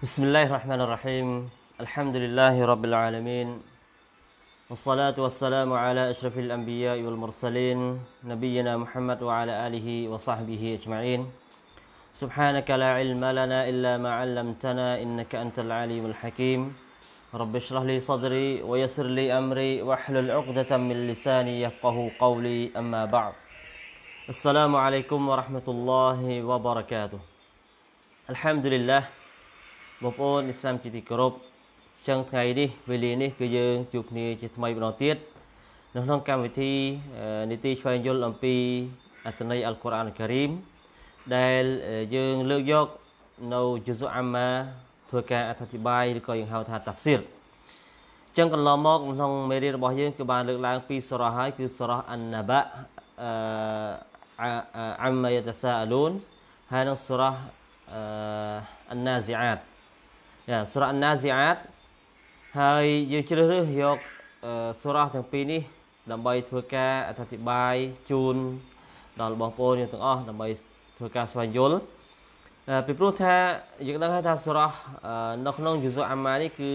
بسم الله الرحمن الرحيم الحمد لله رب العالمين والصلاة والسلام على أشرف الأنبياء والمرسلين نبينا محمد وعلى آله وصحبه أجمعين سبحانك لا علم لنا إلا ما علمتنا إنك أنت العليم الحكيم رب اشرح لي صدري ويسر لي أمري واحلل عقدة من لساني يفقه قولي أما بعد السلام عليكم ورحمة الله وبركاته الحمد لله បងប្អូនអ្នកស្ដាប់ជាទីគោរពចឹងថ្ងៃនេះវេលានេះគឺយើងជួបគ្នាជាថ្មីម្ដងទៀតនៅក្នុងកម្មវិធីនីតិស្វែងយល់អំពីអត្ថន័យអល់កុរអានការីមដែលយើងលើកយកនៅជូសូអាម៉ាធ្វើការអធិប្បាយឬក៏យើងហៅថាតាហ្វស៊ីរចឹងកន្លងមកក្នុងមេរៀនរបស់យើងគឺបានលើកឡើងពីសូរ៉ាហើយគឺសូរ៉ាអានណាបាអអាមយតសាអលូនហើយនឹងសូរ៉ាអានណាហ្ស៊ីអាតសូរ៉ាណាស៊ីអាតហើយយើងជ្រើសរើសយកសូរ៉ាទាំងពីរនេះដើម្បីធ្វើការអធិប្បាយជូន ដល់បងប្អូនយើងទាំងអស់ដើម្បីធ្វើការស្វែងយល់ពីព្រោះថាយើងដឹងហើយថាសូរ៉ានៅក្នុងយូសូអាម៉ានេះគឺ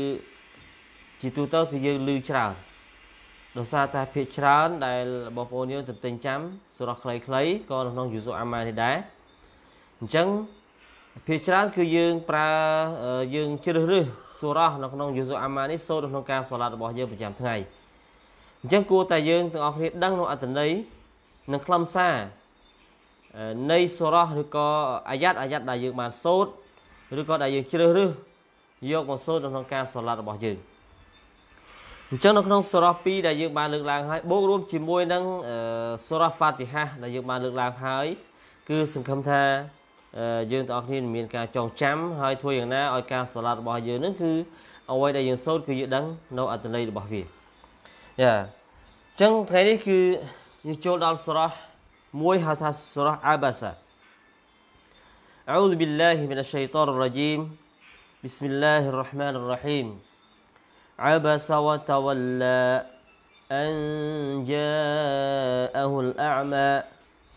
ជាទូទៅគឺយើងឮច្រើនដោយសារតែភាកច្រើន ដែលបងប្អូនយើងទន្ទឹងចាំសូរ៉ាខ្លីៗក៏នៅក្នុងយូសូអាម៉ានេះដែរអញ្ចឹងភាគច្រើនគឺយើងប្រើយើងជ្រើសរើសសូរ៉ានៅក្នុងយូសូអាម៉ានេះសូត្រនៅក្នុងការសាឡាត់របស់យើងប្រចាំថ្ងៃអញ្ចឹងគួរតែយើងទាំងអស់គ្នាដឹងនៅអត្ថន័យនិងខ្លឹមសារនៃសូរ៉ាឬក៏អាយ៉ាត់អាយ៉ាត់ដែលយើង បានសូត្រឬក៏ដែលយើងជ្រើសរើសយកមកសូត្រនៅក្នុងការសាឡាត់របស់យើងអញ្ចឹងនៅក្នុងសូរ៉ា2ដែលយើងបានលើកឡើងហើយ បូករួម ជាមួយនឹងសូរ៉ាហ្វាទីហាដែលយើងបានលើកឡើងហើយ គឺសង្ឃឹមថាយើងទាំងអស់គ្នាមានការចងចាំហើយធ្វើយ៉ាងណាឲ្យការសាឡាត់របស់យើងនឹងគឺអ្វីដែលយើងសូត្រគឺយើងដឹងនៅអត្ថន័យរបស់វាយ៉ាអញ្ចឹងថ្ងៃនេះគឺយើងចូលដល់ស្រះមួយហៅថាស្រះអាបាសា أعوذ بالله من الشيطان الرجيم بسم الله الرحمن الرحيم عبس وتولى أن جاءه الأعمى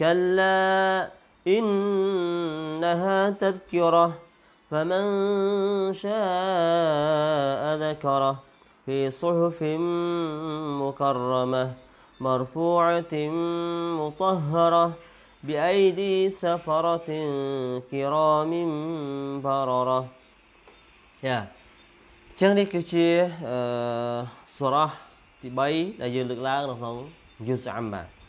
كلا إنها تذكرة فمن شاء ذكره في صحف مكرمة مرفوعة مطهرة بأيدي سفرة كرام بررة يا ចងនេះគជាអសរាទ جزء ដែលយើងលើកឡើងនៅកនងយសាអាមា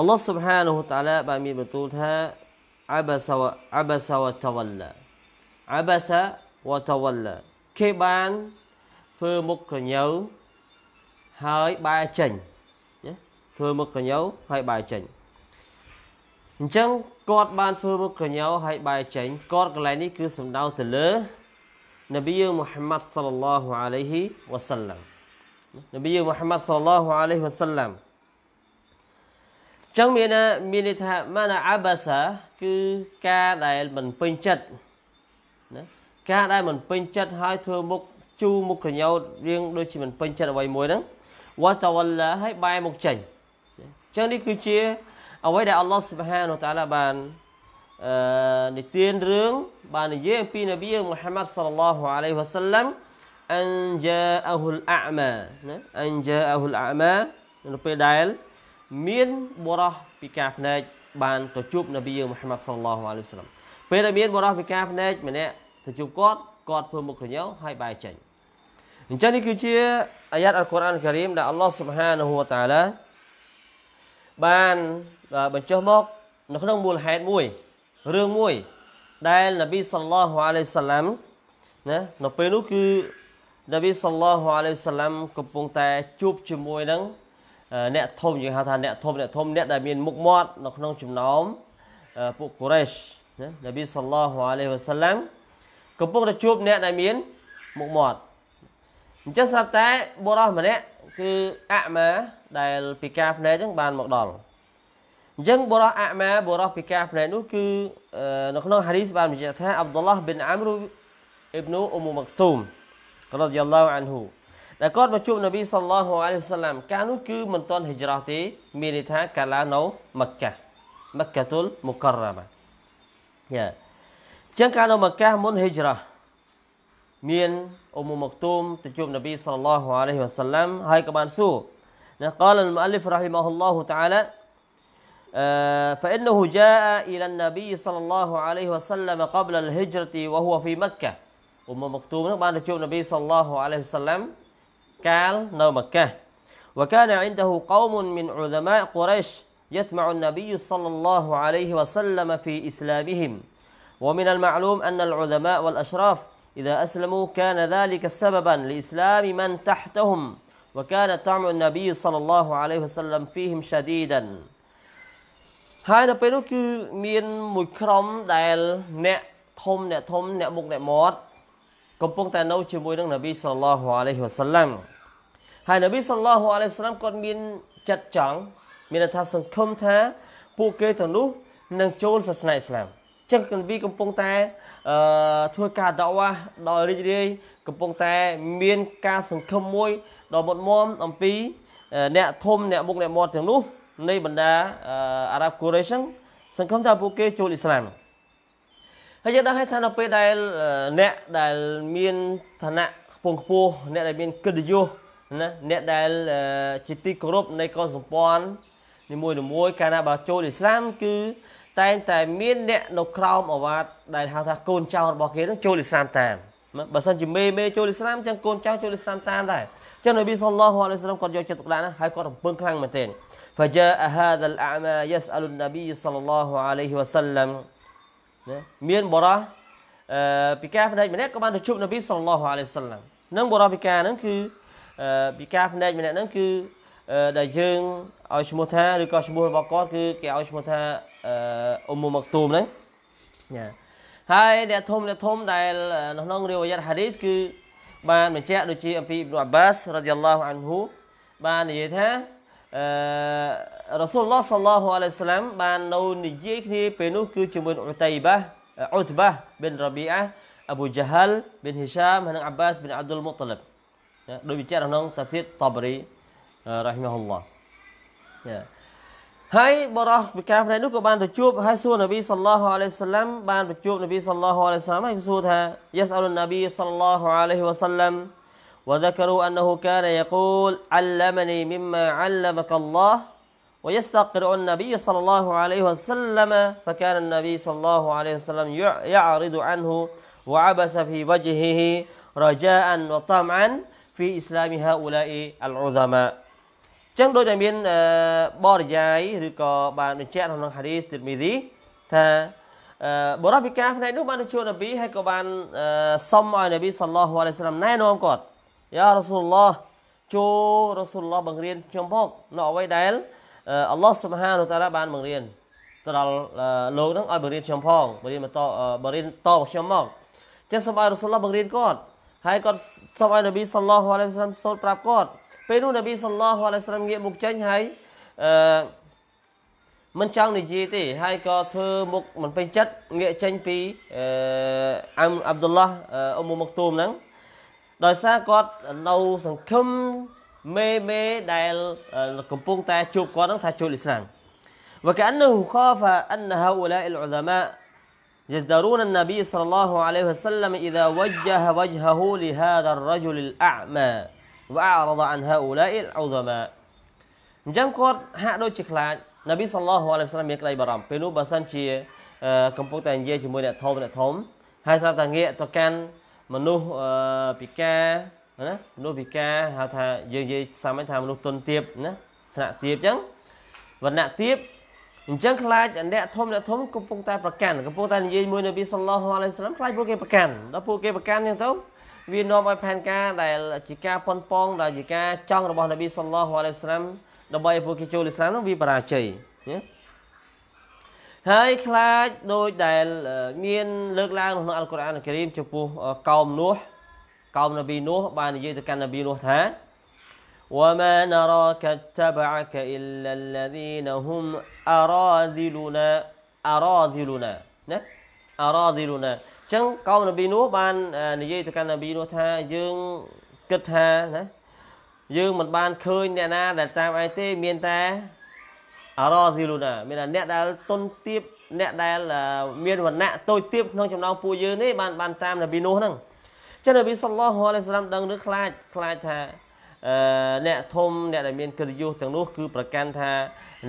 អល់ឡោះសុបហានូតាឡាបានមានបន្ទូលថាអាបាសាវអាបាសាវតវឡាអាបាសាវតវឡាគេបានធ្វើមុខកញ្ញូវហើយបែរចេញណាធ្វើមុខកញ្ញូវហើយបែរចេញអញ្ចឹងគាត់បានធ្វើមុខកញ្ញោហើយបែរចេញគាត់កន្លែងនេះគឺសំដៅទៅលើនប៊ីយើងមូហាម៉ាត់សល្លឡោះអាឡៃហ៊ីវ៉ាសឡាំនប៊ីយើងមូហាម៉ាត់សល្លឡោះអាឡៃហ៊ីវ៉ាសឡាំចឹងមានមានន័យថាម៉ាណាអាបាសាគឺការដែលមិនពេញចិត្តណាការដែលមិនពេញចិត្តហើយធ្វើមុខជូរមុខក្រញោតរៀង ដូចជាមិនពេញចិត្តអ្វីមួយហ្នឹងវ៉ាតវឡាហើយបែរមុខចេញចឹងនេះគឺជាអ្វីដែលអល់ឡោះស៊ុបហានតាឡាបានអឺនិទានរឿងបាននិយាយអំពីនប៊ីមូហាម៉ាត់សល្លឡោះអាឡៃហ៊ីវ៉ាសាឡាំអិនជាអហ៊ុលអាម៉ាណាអិនជាអហ៊ុលអាម៉ានៅពេលដែលមានបរោះពីការភ្នែកបានទៅជួបនប៊ីយើងមូហាម៉ាត់សល្ឡោះអាឡៃវសាឡាមពេលដែលមានបរោះពីការភ្នែកម្នាក់ទៅជួបគាត់គាត់ធ្វើមុខក្រញោហើយបែរចេញអញ្ចឹងនេះគឺជាអាយ៉ាតអល់កុរអានការីមដែលអល់ឡោះស៊ុបហានហូវតាឡាបានបញ្ចុះមកនៅក្នុងមូលហេតុមួយរឿងមួយដែលនប៊ីសល្ឡោះអាឡៃវសាឡាមណានៅពេលនោះគឺនប៊ីសល្ឡោះអាឡៃវសាឡាមកំពុងតែជួបជាមួយនឹងអ្នកធំយើងហៅថាអ្នកធំអ្នកធំអ្នកដែលមានមុខមាត់នៅក្នុងចំណោមពួកកូរ៉េសណានប៊ីសល្លោះអាឡៃហ៊ីវ៉ាសាឡាំកំពុងតែជួបអ្នកដែលមានមុខមាត់អញ្ចឹងស្រាប់តែបុរសម្នាក់គឺអាម៉ាដែលពិការភ្នែកហ្នឹងបានមកដល់អញ្ចឹងបុរសអាម៉ាបុរសពិការភ្នែកនោះគឺនៅក្នុងហារីសបានបញ្ជាក់ថាអាប់ឌុលឡាហ៊ប៊ីនអាំរូអ៊ីបនូអ៊ុមម៉ាក់ទូមរ៉ាឌីយ៉ាឡោអានហ៊ូដែលគាត់មកជួបនប៊ីសល្លោះអាឡៃហ៊ីវសាឡាមកាលនោះគឺមិនទាន់ហិជ្រោះទេមានន័យថាកាលឡានៅមក្កាមក្កាតុលមុការរ៉ាម៉ាយ៉ាចឹងកាលនៅមក្កាមុនហិជ្រោះមានអ៊ុមមកទូមទៅជួបនប៊ីសល្លោះអាឡៃហ៊ីវសាឡាមហើយក៏បានសួរណា قال المؤلف رحمه الله تعالى فإنه جاء إلى النبي صلى الله عليه وسلم قبل الهجرة وهو في مكة អ៊ុមមកទូមនឹងបានទៅជួបនប៊ីសល្លោះអាឡៃហ៊ីវសាឡាម نو مكة وكان عنده قوم من علماء قريش يتمع النبي صلى الله عليه وسلم في إسلامهم ومن المعلوم أن العلماء والأشراف إذا أسلموا كان ذلك سببا لإسلام من تحتهم وكان طعم النبي صلى الله عليه وسلم فيهم شديدا مكرم دايل موت កំពុងតែនៅជាមួយនឹងនប៊ីសល្លោះអាឡៃហ៊ីវ៉ាសាឡាំហើយនប៊ីសល្លោះអាឡៃហ៊ីវ៉ាសាឡាំគាត់មានចិត្តចង់មានថាសង្ឃឹមថាពួកគេទាំងនោះនឹងចូលសាសនាអ៊ីស្លាមចឹងនប៊ីកំពុងតែអឺធ្វើការដកវ៉ាដោយរីករាយកំពុងតែ មានការសង្ឃឹមមួយដ៏មុតមមអំពី អ្នកធំអ្នកមុខអ្នកមាត់ទាំងនោះ នៃបੰដាអារ៉ាប់កូរ៉េហ្នឹងសង្ឃឹមថាពួកគេចូលអ៊ីស្លាមហើយយើងដឹងហើយថានៅពេលដែលអ្នកដែលមានឋានៈខ្ពង់ខ្ពស់អ្នកដែលមានកិត្តិយសណាអ្នកដែលជាទីគោរពនៃកុលសម្ព័ន្ធនីមួយនីមួយកាលណាបើចូលឥស្លាម គឺតែងតែមានអ្នកនៅក្រោមអាវ៉ាត ដែលហៅថាកូនចៅរបស់គេនឹងចូលឥស្លាមតាមបើសិនជាមេមេចូលឥស្លាមចឹងកូនចៅចូលឥស្លាមតាមដែរចឹងនប៊ីសុលឡោះអាឡៃហ៊ីវ៉ាសល្លាមគាត់យកចិត្តទុកដាក់ណាហើយគាត់រំពឹងខ្លាំងមែនទែន فجاء هذا الأعمى يسأل النبي صلى الله عليه وسلم ណាមានបរោះអឺពិការភ្នែកម្នាក់ក៏បានទៅជួបនប៊ីសល្លោះអាឡៃសាឡាំនឹងបរោះពិការហ្នឹងគឺអឺពិការភ្នែកម្នាក់ហ្នឹងគឺដែលយើងឲ្យឈ្មោះថាឬក៏ឈ្មោះរបស់គាត់គឺគេឲ្យឈ្មោះថាអ៊ុមមកទូមហ្នឹងណាហើយអ្នកធំអ្នកធំដែលនៅក្នុងរាវយ៉ាត់ហាឌីស គឺបានបញ្ជាក់ដូចជាអំពីអ៊ីប្នុអាបាសរ៉ាឌីយ៉ាឡោះអានហ៊ូបាននិយាយថាអឺរ៉ាស៊ូលឡោះសល្លោះអាឡៃសាឡាំបាននៅនិយាយគ្នាពេលនោះគឺជាមួយអ៊ុតៃបាអ៊ុតបាប៊ិនរ៉ាប៊ីអាអប៊ូជាហាល់ប៊ិនហ៊ីសាមហើយនិងអាប់បាសប៊ិនអាប់ឌុលមុតលិបដោយវិចារក្នុងតាហ្វស៊ីតតបរីរ៉ាហ៊ីម៉ាហ៊ុលឡោះហើយបរោះពីការផ្នែកនោះក៏បានទៅជួបហើយសួរនប៊ីសល្លោះអាឡៃសាឡាំបានទៅជួបនប៊ីសល្លោះអាឡៃសាឡាំហើយសួរថាយ៉ាសអលនប៊ីសល្លោះអាឡៃវ៉ាសាឡាំ وذكروا أنه كان يقول علمني مما علمك الله ويستقر النبي صلى الله عليه وسلم فكان النبي صلى الله عليه وسلم يعرض عنه وعبس في وجهه رجاء وطمعا في إسلام هؤلاء العظماء ចឹងដូចតែមានបរិយាយឬក៏បានបញ្ជាក់ក្នុងហាឌីសទីមីឌីថាបរិយាយពីការផ្នែកនោះបានជួននប៊ីហើយក៏បានសុំឲ្យនប៊ីសល្លោះអាឡៃសាឡាមណែនាំគាត់យ៉ារ៉ាស៊ូលឡោះចូលរ៉ាស៊ូលឡោះបង្រៀនខ្ញុំផងនៅអ្វីដែលអល់ឡោះសុបហានតាឡាបានបង្រៀនទៅដល់លោកហ្នឹងឲ្យបង្រៀនខ្ញុំផងបង្រៀនបន្តបង្រៀនតមកខ្ញុំមកចឹងសូមឲ្យរ៉ាស៊ូលឡោះបង្រៀនគាត់ហើយគាត់សូមឲ្យនប៊ីសល្លោះអាឡៃហ៊ីវសាឡាមសូត្រប្រាប់គាត់ពេលនោះនប៊ីសល្លោះអាឡៃហ៊ីវសាឡាមងាកមុខចេញហើយអឺមិនចង់និយាយទេហើយក៏ធ្វើមុខមិនពេញចិត្តងាកចេញពីអឺអាំអាប់ឌុលឡាអ៊ុំមុកទូមហ្នឹងដោយសារគាត់នៅសង្ឃឹមមេមេដែលកំពុងតែជួបគាត់នឹងថាចូលអ៊ីស្លាម وكأنه خاف أن هؤلاء العلماء يزدرون النبي صلى الله عليه وسلم إذا وجه وجهه لهذا الرجل الأعمى وأعرض عن هؤلاء العظماء អញ្ចឹងគាត់ហាក់ដូចជាខ្លាចនប៊ីសាឡោះអាឡៃហ៊ីសាឡាមមានក្តីបារម្ភពេលនោះបើសិនជាកំពុងតែនិយាយជាមួយអ្នកធំអ្នកធំហើយស្រាប់តែងាកទៅកាន់មនុស្សពិការណាមនុស្សពិការហៅថាយើងនិយាយសាមញ្ញថាមនុស្សទុនទាបណាឋានៈទាបអញ្ចឹងវណ្ណៈទាបអញ្ចឹងខ្លាចអ្នកធំអ្នកធំកំពុងតែប្រកាន់កំពុងតែនិយាយមួយនប៊ីសល្លោះអាឡៃសឡាមខ្លាចពួកគេប្រកាន់ដល់ពួកគេប្រកាន់អញ្ចឹងទៅវានាំឲ្យផែនការដែលជាការប៉ុនប៉ងដែលជាការចង់របស់នប៊ីសល្លោះអាឡៃសឡាមដើម្បីឲ្យពួកគេចូលឥស្លាមនោះវាបរាជ័យណាហើយខ្លាចដោយដែល មានលើកឡើងក្នុងអល់កុរអានការីមចំពោះកោមនោះកោមនប៊ីនោះ បាននិយាយទៅកាន់នប៊ីនោះថា وما نراك اتبعك إلا الذين هم أراذلنا أراذلنا ណាអរ៉ាឌីលូណាអញ្ចឹងកោមនប៊ីនោះបាននិយាយទៅកាន់នប៊ីនោះថាយើងគិតថាណាយើងមិនបានឃើញអ្នកណា ដែលតាមឯងទេមានតែអារ៉ាស៊ីលូណាមានអ្នកដែលទុនទៀបអ្នកដែល មានវណ្ណៈតូចទៀបក្នុងចំណោមពួកយើងនេះបានបានតាមនប៊ីនោះហ្នឹងចឹងនប៊ីសុលឡោះអាឡៃសាឡាមដឹងឬខ្លាចខ្លាចថាអឺអ្នកធំអ្នកដែល មានកិត្តិយសទាំងនោះ គឺប្រកាន់ថា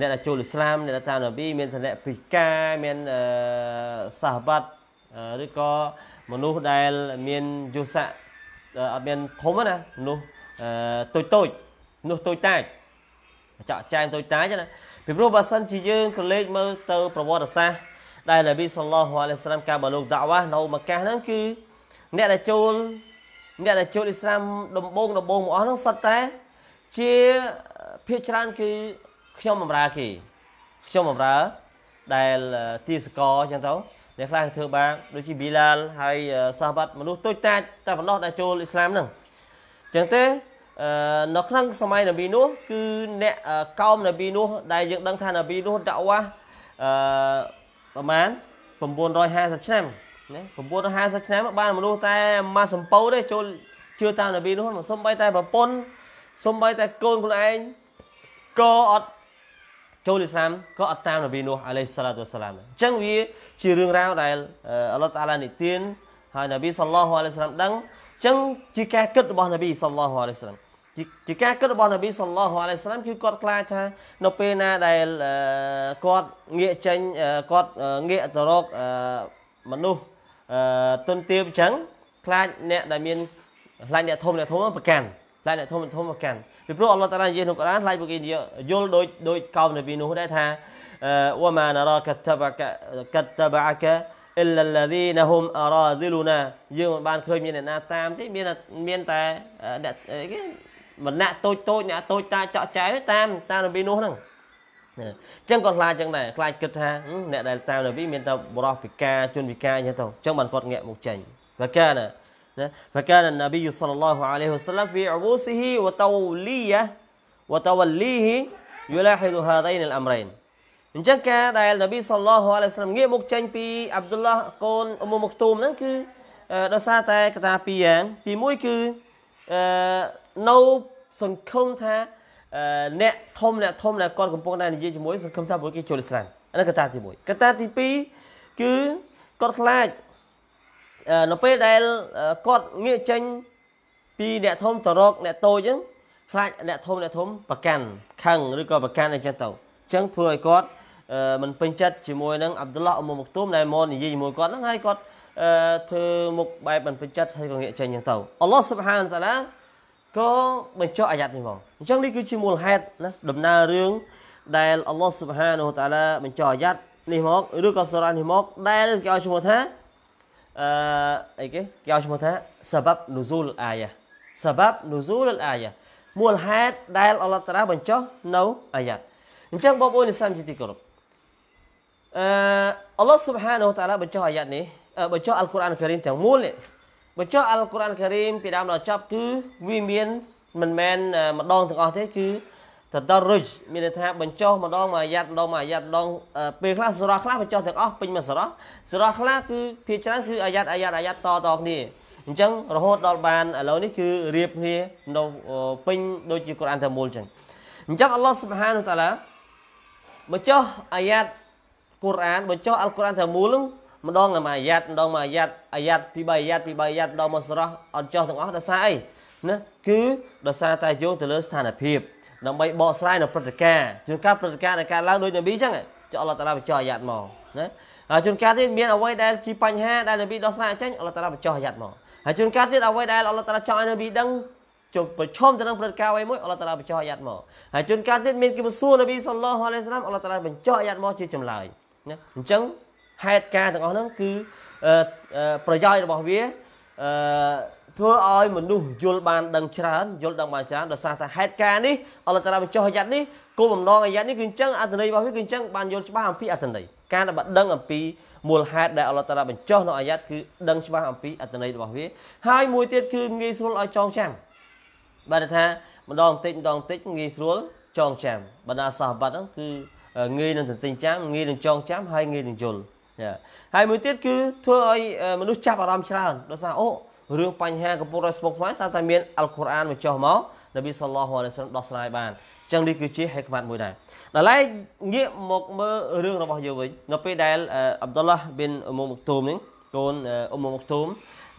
អ្នកដែលចូលឥស្លាមអ្នកដែលតាមនប៊ីមានឋានៈពិការមានអឺសាហបាត់ឬក៏មនុស្សដែលមានយុស័កអត់មានធំណាមនុស្សតូចតូចនោះតូចតាចចាក់ចែងតូចតាចណាពីព្រោះបើសិនជាយើងក៏លេខមើលទៅប្រវត្តិសាស្ត្រដែលនប៊ីសល្លោះអាឡៃហ៊ីសឡាមកាលបើលោកដាក់វ៉ានៅមកកាសហ្នឹងគឺអ្នកដែលចូលអ្នកដែលចូលអ៊ីស្លាមដំបូងដំបូងមកអស់ហ្នឹងសុទ្ធតែជាភាគច្រើនគឺខ្ញុំបម្រើគេខ្ញុំបម្រើដែលទីសកអញ្ចឹងទៅអ្នកខ្លះធ្វើបាបដូចជាប៊ីឡាលហើយសាហាបាត់មនុស្សទូចតាចតែប៉ុណ្ណោះដែលចូលអ៊ីស្លាមហ្នឹងអញ្ចឹងទេនៅក្នុងសម័យនប៊ីនោះគឺអ្នកកោមនប៊ីនោះ ដែលយើងដឹងថានប៊ីនោះដាក់វ៉ាអឺប្រហែល950ឆ្នាំណា950ឆ្នាំបានមនុស្សតែមួយសំពោទេចូលជឿតាមនប៊ីនោះមកសំបីតែប្រពន្ធសំបីតែកូនខ្លួនឯងក៏អត់ចូលឥស្លាមក៏អត់តាមនប៊ីនោះអាឡៃសាឡាតវសាឡាមអញ្ចឹងវាជារឿងរ៉ាវដែលអល់ឡោះតាឡានិទានហើយនប៊ីសល្លោះអាឡៃសាឡាមដឹងអញ្ចឹងជាការគិតរបស់នប៊ីសល្លោះអាឡៃសាឡាមជាការគិតរបស់នប៊ីសល្លោះអាឡៃសាឡាមគឺគាត់ខ្លាចថានៅពេលណាដែលគាត់ងាកចេញគាត់ងាកទៅរកមនុស្សទុនទាបអញ្ចឹងខ្លាចអ្នកដែលមានខ្លាចអ្នកធំអ្នកធំប្រកាន់ខ្លាចអ្នកធំធំប្រកាន់ពីព្រោះអល់ឡោះតាឡានិយាយក្នុងកូរ៉ានខ្លាចពួកគេយល់ដូចដូចកោមនប៊ីនោះដែរថាវ៉ាម៉ាណារ៉ាកាតាបាកាកាតាបាកា إلا الذين هم أراذلنا យើងមិនបានឃើញមានអ្នកណាតាមទេមានមានតែអ្នកគេវណ្ណៈតូចតូចអ្នកតូចតាចောက်ចែកតាម តាមនប៊ីនោះហ្នឹងអញ្ចឹងក៏ខ្លាចចឹងដែរខ្លាចគិតថាអ្នកដែលតាមនប៊ីមានតែបរោះពិការជនពិការអញ្ចឹងទៅអញ្ចឹងបានគាត់ងាកមកចេញវកាណាណាវកាណានប៊ីសល្លឡោះអាឡៃហ៊ីវសឡាមហ្វីអវូស៊ីហ៊ីវតូលីយ៉ាវតវលីហ៊ីយូឡាហ៊ីឌូហាដៃនអមរៃនអញ្ចឹងការដែលនប៊ីសល្លឡោះអាឡៃហ៊ីវសឡាមងាកមកចេញពីអាប់ឌុលឡោះកូនអ៊ុមមកទូមហ្នឹងគឺដោយសារតែកតាពីរយ៉ាងទី1គឺអឺនៅសង្គមថាអ្នកធំអ្នកធំដែលគាត់កំពុងតែនិយាយជាមួយសង្គមថាពួកគេចូលឥស្លាមអានេះកត្តាទី1កត្តាទី2គឺគាត់ខ្លាចនៅពេលដែលគាត់ងាកចេញពីអ្នកធំទៅរកអ្នកតូចអញ្ចឹងខ្លាចអ្នកធំអ្នកធំប្រកាន់ខឹងឬក៏ប្រកាន់អញ្ចឹងទៅអញ្ចឹងធ្វើឲ្យគាត់មិនពេញចិត្តជាមួយនឹងអាប់ឌុលឡោះអ៊ុមមកទុំដែលមកនិយាយជាមួយគាត់ហ្នឹងហើយគាត់ធ្វើមុខបែបមិនពេញចិត្តហើយក៏ងាកចេញអញ្ចឹងទៅអល់ឡោះស៊ុបហានតាឡាក៏បញ្ចុះអាយ៉ាត់នេះមកអញ្ចឹងនេះគឺជាមូលហេតុណាដំណើររឿងដែល អល់ឡោះស៊ុបហានូតាឡាបញ្ចុះអាយ៉ាត់នេះមកឬក៏សូរ៉ានេះមកដែលគេឲ្យឈ្មោះថាអឺអីគេគេឲ្យឈ្មោះថាសាបាប់នូស៊ូលអាយ៉ាសាបាប់នូស៊ូលអាយ៉ាមូលហេតុដែលអល់ឡោះតាឡាបញ្ចុះនៅអាយ៉ាត់អញ្ចឹងបងប្អូននិសាមជាទីគោរពអឺអល់ឡោះស៊ុបហានូតាឡាបញ្ចុះអាយ៉ាត់នេះបញ្ចុះអល់កុរអានការីមទាំងមូលនេះបញ្ចុះអល់កុរអានការីមពីដើមដល់ចប់គឺវាមានមិនមែនម្ដងទាំងអស់ទេគឺតតរុជមានន័យថាបញ្ចុះម្ដងមួយអាយ៉ាត់ម្ដងមួយអាយ៉ាត់ម្ដងពេលខ្លះសរោះខ្លះបញ្ចុះទាំងអស់ពេញមួយសរោះសរោះខ្លះគឺភាគច្រើនគឺអាយ៉ាត់អាយ៉ាត់អាយ៉ាត់តតគ្នាអញ្ចឹងរហូតដល់បានឥឡូវនេះគឺរៀបគ្នានៅពេញដូចជាកុរអានតែមូលអញ្ចឹងអញ្ចឹងអល់ឡោះស៊ុបហានតាឡាបញ្ចុះអាយ៉ាត់កុរអានបញ្ចុះអល់កុរអានតែមូលហ្នឹងម្ដងមួយអាយ៉ាត់ម្ដងមួយអាយ៉ាត់អាយ៉ាត់ពី3អាយ៉ាត់ពី3អាយ៉ាត់ម្ដងមកស្រោះអត់ចោះទាំងអស់ដោយសារអីណាគឺដោយសារតែយោងទៅលើស្ថានភាពដើម្បីបកស្រាយនៅព្រឹត្តិការណ៍ជួនកាលព្រឹត្តិការណ៍ដែលកើតឡើងដោយនប៊ីអញ្ចឹងចុះអល់ឡោះតាឡាបញ្ចុះអាយ៉ាត់មកណាហើយជួនកាលទៀតមានអ្វីដែលជាបញ្ហាដែលនប៊ីដោះស្រាយអញ្ចឹងអល់ឡោះតាឡាបញ្ចុះអាយ៉ាត់មកហើយជួនកាលទៀតអ្វីដែលអល់ឡោះតាឡាចង់ឲ្យនប៊ីដឹងជុំប្រឈមទៅនឹងព្រឹត្តិការណ៍អ្វីមួយអល់ឡោះតាឡាបញ្ចុះអាយ៉ាត់មកហើយជួនកាលទៀតមានគេមកសួរនប៊ីសល្លោះអាឡៃសាឡាមអល់ឡោះតាឡាបញ្ចុះអាយ៉ាត់មកជាចម្លើយណាអញ្ចឹងហេតុការទាំងអស់ហ្នឹងគឺប្រយោជន៍របស់វាអឺធ្វើឲ្យមនុស្សយល់បានដឹងច្រើនយល់ដឹងបានច្រើនដោយសារតែហេតុការនេះអល់ឡោះតាឡាបញ្ចុះអាយ៉ាត់នេះគោលបំណងអាយ៉ាត់នេះគឺអញ្ចឹងអត្ថន័យរបស់វាគឺអញ្ចឹងបានយល់ច្បាស់អំពីអត្ថន័យការដែលបានដឹងអំពីមូលហេតុដែលអល់ឡោះតាឡាបញ្ចុះនៅអាយ៉ាត់គឺដឹងច្បាស់អំពីអត្ថន័យរបស់វាហើយមួយទៀតគឺងាយស្រួលឲ្យចងចាំបាទថាម្ដងបន្តិចម្ដងបន្តិចងាយស្រួលចងចាំបណ្ដាសាសបាត់ហ្នឹងគឺងាយនឹងទន្ទឹងចាំងាយនឹងចងចាំហើយងាយនឹងយល់ហើយមួយទៀតគឺធ្វើឲ្យមនុស្សចាប់អារម្មណ៍ច្រើនដោយសារអូរឿងបញ្ហាកំពុងតែស្មុគស្មាញស្រាប់តែមានអល់កុរអានមកចុះមកនប៊ីសល្លោះអាឡៃសាឡាមដោះស្រាយបានចឹងនេះគឺជាហេក្មាត់មួយដែរដល់ឡែកងាកមកមើលរឿងរបស់យើងវិញនៅពេលដែលអាប់ដុលឡាប៊ីនអ៊ុមមកទូមនេះកូនអ៊ុមមកទូម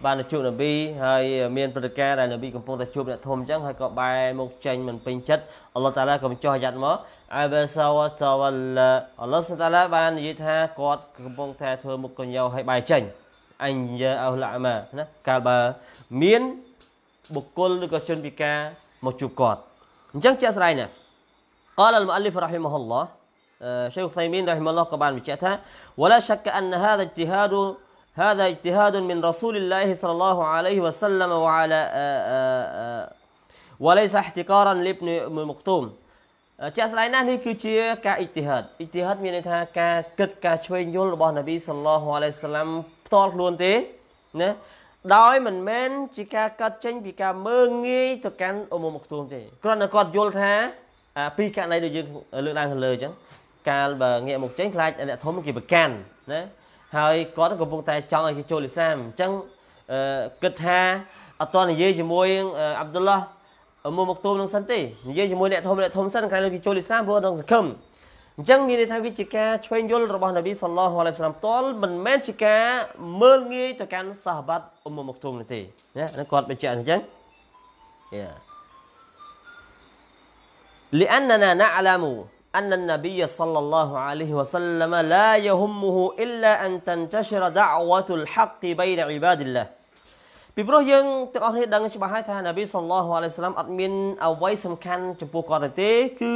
បានទៅជួបនប៊ីហើយមានព្រឹត្តិការណ៍ដែលនប៊ីកំពុងតែជួបអ្នកធំអញ្ចឹងហើយក៏បែរមុខចេញមិនពេញចិត្តអល់ឡោះតាឡាក៏បញ្ចុះអាយ៉ាត់មក عبس وتولى អល់ឡោះសុបហានតាឡាបាននិយាយថាគាត់កំពុងតែធ្វើមុខកញ្ញោឲ្យបាយចេញអញយាអោឡាម៉ាណាកាលបើមានបុគ្គលឬក៏ជនពិការមកជួបគាត់អញ្ចឹងជាក់ស្ដែងណា قال المؤلف رحمه الله شيخ ثيمين رحمه الله بجاتها ولا شك ان هذا اجتهاد هذا اجتهاد من رسول الله صلى الله عليه وسلم وعلى وليس احتقارا لابن مكتوم ជាក់ស្ដែងណាស់នេះគឺជាការអ៊ីទីហាតអ៊ីទីហាតមានន័យថាការគិតការឆ្វេងយល់របស់នប៊ីសល្លោះអាឡៃសាឡាំផ្ទាល់ខ្លួនទេណាដោយមិនមែនជាការកាត់ចេញពីការមើងងាយទៅកាន់អមុំមកទួមទេគ្រាន់តែគាត់យល់ថា ពីករណីដូចយើងលើកឡើងខាងលើអញ្ចឹងកាលបើងាកមកចេញខ្លាចអ្នកធំគេប្រកាន់ណាហើយគាត់កំពុងតែចង់ឲ្យគេចូលឥស្លាមអញ្ចឹងគិតថាអត់តនិយាយជាមួយអាប់ឌុលឡាមុខមកទោមនឹងសិនទេនិយាយជាមួយអ្នកធំអ្នកធំសិនក្រោយលោកគេចូលឥស្លាមព្រោះនឹងសង្ឃឹមអញ្ចឹងមានន័យថាវាជាការឆ្វេងយល់របស់នប៊ីសល្លោះអាឡៃសាឡាមផ្ទាល់មិនមែនជាការមើលងាយទៅកាន់សាហាបាត់អ៊ុមមកទុំនោះទេណានឹងគាត់បញ្ជាក់អញ្ចឹងយ៉ា لأننا نعلم أن النبي صلى الله عليه وسلم لا يهمه إلا أن تنتشر دعوة الحق بين عباد الله ពីព្រោះយើងទាំងអស់គ្នាដឹងច្បាស់ហើយថាណាប៊ីសល្លោះអាឡៃសាឡាមអត់មានអ្វីសំខាន់ចំពោះគាត់ទេ គឺ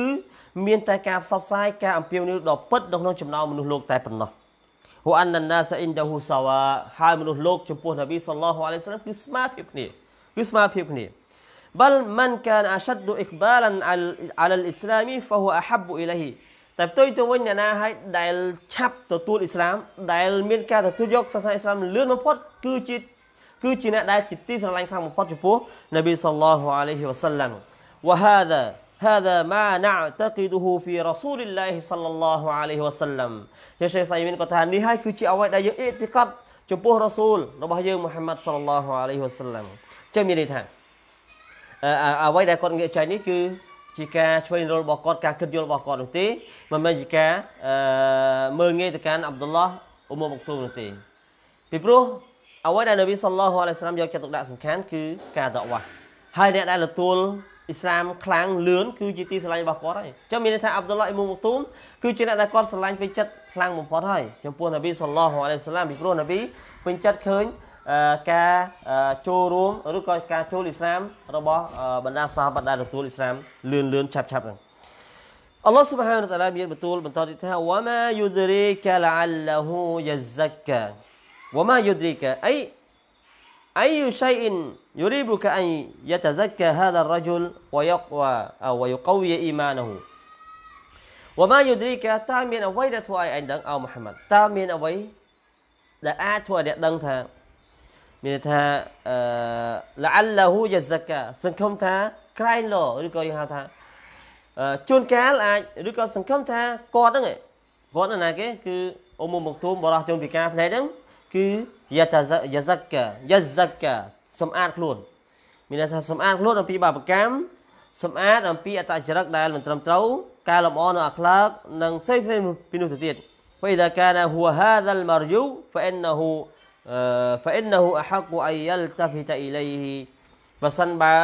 មានតែការផ្សព្វផ្សាយការអំពាវនាវដ៏ពិតនៅក្នុងចំណោមមនុស្សលោកតែប៉ុណ្ណោះហូអានណាសាអ៊ីនដាហ៊ូសាវ៉ាហើយមនុស្សលោកចំពោះណាប៊ីសល្លោះអាឡៃសាឡាមគឺស្មើភាពគ្នាគឺស្មើភាពគ្នា بل من كان أشد إقبالا على الإسلام فهو أحب إليه តែផ្ទុយទៅវិញអ្នកណាហើយដែលឆាប់ទទួលអ៊ីស្លាមដែលមានការទទួលយកសាសនាអ៊ីស្លាមលឿនបំផុតគឺជាគឺជាអ្នកដែលជាទីស្រឡាញ់ខ្លាំងបំផុតចំពោះនប៊ីសល្លាហ៍អាឡៃហ៊ីវ៉ាសាឡាំវ៉ាហាដា هذا ما نعتقده في رسول الله صلى الله عليه وسلم ជាសេចក្ដីមានគាត់ថានេះហើយគឺជាអ្វីដែលយើងអ៊ីតិកាត់ចំពោះរ៉ាស៊ូល របស់យើងមូហាម៉ាត់ صلى الله عليه وسلم ចឹងមានន័យថាអ្វីដែលគាត់និយាយចែកនេះគឺ ជាការឆ្វេងរលរបស់គាត់ការគិតយល់របស់គាត់នោះទេមិនមែនជាការមើលងាយទៅកាន់អាប់ឌុលឡោះអ៊ុមមកទូនោះទេពីព្រោះអ្វីដែលនប៊ីសល្លោះអាឡៃសាឡាមយកចិត្តទុកដាក់សំខាន់គឺការដកវ៉ាហើយអ្នកដែលទទួលអ៊ីស្លាមខ្លាំងលឿនគឺជាទីស្រឡាញ់របស់គាត់ហើយចឹងមានន័យថាអាប់ឌុលឡាអ៊ីមូមូទូមគឺជាអ្នកដែលគាត់ស្រឡាញ់ពេញចិត្តខ្លាំងបំផុតហើយចំពោះនប៊ីសល្លោះអាឡៃសាឡាមពីព្រោះនប៊ីពេញចិត្តឃើញការចូលរួមឬក៏ការចូលអ៊ីស្លាមរបស់បណ្ដាសាហបដែលទទួលអ៊ីស្លាមលឿនលឿនឆាប់ឆាប់ហ្នឹងអល់ឡោះស៊ុបហានតាឡាមានបន្ទូលបន្តទៀតថាវ៉ាម៉ាយូដរីកាលអាលឡហ៊ូយ៉ាហ្សាកាវម៉ាយុឌ្រីកាអីអៃយូសៃអ៊ីនយូរីបូកាអៃយតាហ្សាកាហាដារ៉ាជុលវយកវអវយកវីអ៊ីម៉ានហូវម៉ាយុឌ្រីកាតើមានអ្វីដែលធ្វើឲ្យឯងដឹងអោមូហាម៉ាត់តើមានអ្វីដែលអាចធ្វើឲ្យអ្នកដឹងថាមានថាអឺលអល្លាហ៊ូយ៉ាហ្សាកាសង្ឃឹមថាក្រែងលោឬក៏យើងហៅថាជួនកាលអាចឬក៏សង្ឃឹមថាគាត់ហ្នឹងគាត់ណាគេ គឺអ៊ុំមុំមកទូមបរោះជុំពីការផ្នែកហ្នឹងគឺយតាយសកាយសកាសម្អាតខ្លួនមានន័យថាសម្អាតខ្លួនអំពីបាបកម្មសម្អាតអំពីអតចរិតដែលមិនត្រឹមត្រូវការលម្អនៅអាក្លើកនិងផ្សេងផ្សេងពីនោះទៅទៀត فإذا كان هو هذا المرجو فإنه فإنه أحق أن يلتفت إليه ប្រសិនបើ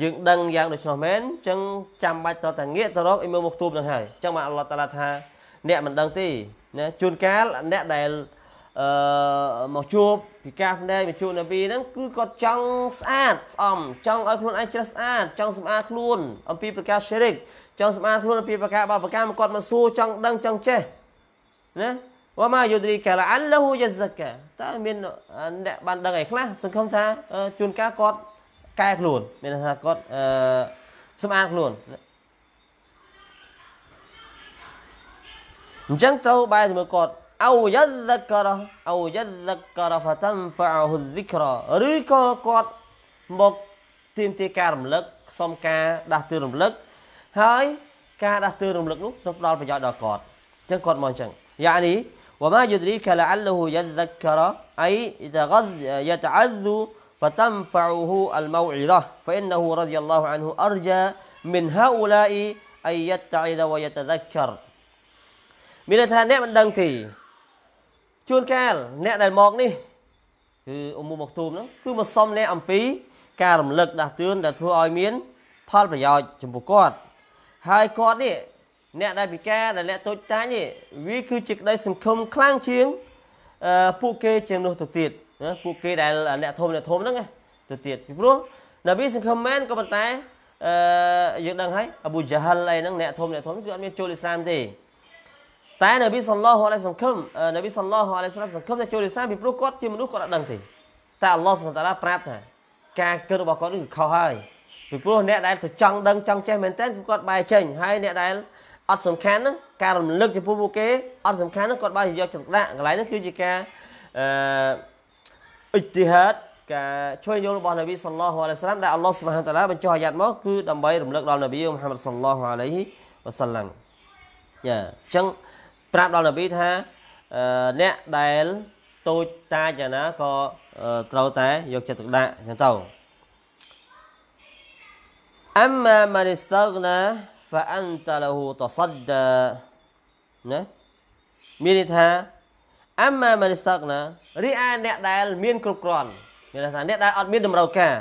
យើងដឹងយ៉ាងដូច្នោះមែនចឹងចាំបាច់ត្រូវតែងាកទៅរកអ៊ីមើលមុខទូបនឹងហើយចឹងមកអល់ឡោះតាឡាថាអ្នកមិនដឹងទេណាជួនកាលអ្នកដែលអឺមកជួបពីការភ្នែកមកជួបនប៊ីហ្នឹង គឺគាត់ចង់ស្អាតស្អំចង់ឲ្យខ្លួនឯងជ្រះស្អាតចង់សម្អាតខ្លួន អំពីប្រការ syirik ចង់សម្អាតខ្លួនអំពីប្រការបបកម្មគាត់មកសួរចង់ដឹងចង់ចេះណាវ៉ាម៉ាយូឌរី កាឡាអាឡូយ៉ាហ្សាកាតើមានអ្នកបានដឹងអីខ្លះសង្ឃឹមថាជួនកាលគាត់កែខ្លួនមានថាគាត់អឺសម្អាតខ្លួនអញ្ចឹងត្រូវបែរទៅមើលគាត់ أو يذكر أو يذكر فتنفعه الذكرى ريكو قوات مك تيم تي كارم لك سم كا دا تيرم لك هاي كا دا تيرم لك نو نو بلال بجاء دا قوات جن قوات مان جن يعني وما يدريك لعله يذكر أي يتعذ فتنفعه الموعظة فإنه رضي الله عنه أرجى من هؤلاء أن يتعذ ويتذكر من الثانية من دنتي ជួនកាលអ្នកដែលមកនេះគឺអ៊ុំមុមកទូមហ្នឹងគឺមកសុំអ្នកអំពីការរំលឹកដាស់តឿនដែលធ្វើឲ្យមានផលប្រយោជន៍ចំពោះគាត់ហើយគាត់នេះអ្នកដែលពិការដែលអ្នកតូចតាចនេះវាគឺជាក្តីសង្ឃឹមខ្លាំងជាងពួកគេជាងនោះទៅទៀតណាពួកគេដែលអ្នកធំអ្នកធំហ្នឹងទៅទៀតពីព្រោះនប៊ីសង្ឃឹមមែនក៏ប៉ុន្តែអឺយើងដឹងហើយអប៊ូជាហលអីហ្នឹងអ្នកធំអ្នកធំគឺអត់មានចូលអ៊ីស្លាមទេតែនប៊ីសល្លោះអាឡៃសង្ឃឹមនប៊ីសល្លោះអាឡៃសង្ឃឹមថាចូលឥស្លាមពីព្រោះគាត់ជាមនុស្សគាត់អត់ដឹងទេតែអល់ឡោះសុបតាឡាប្រាប់ថា ការគិតរបស់គាត់គឺខុសហើយពីព្រោះអ្នកដែលទៅចង់ដឹងចង់ចេះមែនតើគឺគាត់បែរចេញហើយអ្នកដែលអត់សំខាន់ហ្នឹងការរំលឹកចំពោះពួកគេអត់សំខាន់ហ្នឹងគាត់បែរយកចិត្តដាក់កន្លែងហ្នឹងគឺជាការអឺអ៊ីទីហាតការជួយយល់របស់នប៊ីសល្លោះអាឡៃសឡាមដែលអល់ឡោះសុបហានតាឡាបញ្ចុះអាយ៉ាត់មកគឺដើម្បីរំលឹកដល់នប៊ីមហាម៉ាត់សល្លោះអាឡៃវ៉ាសាឡាំយ៉ាអញ្ចឹងប្រាប់ដល់នប៊ីថាអ្នកដែលតូចតាចយ៉ាងណាក៏ត្រូវតែយកចិត្តទុកដាក់ចឹងទៅអមមិនស្តកណាហ្វាអន្តលហ៊ូតសដណាមានន័យថាអមមិនស្តកណារីឯអ្នកដែល មាន គ្រប់គ្រាន់មានន័យថាអ្នកដែលអត់មានតម្រូវការ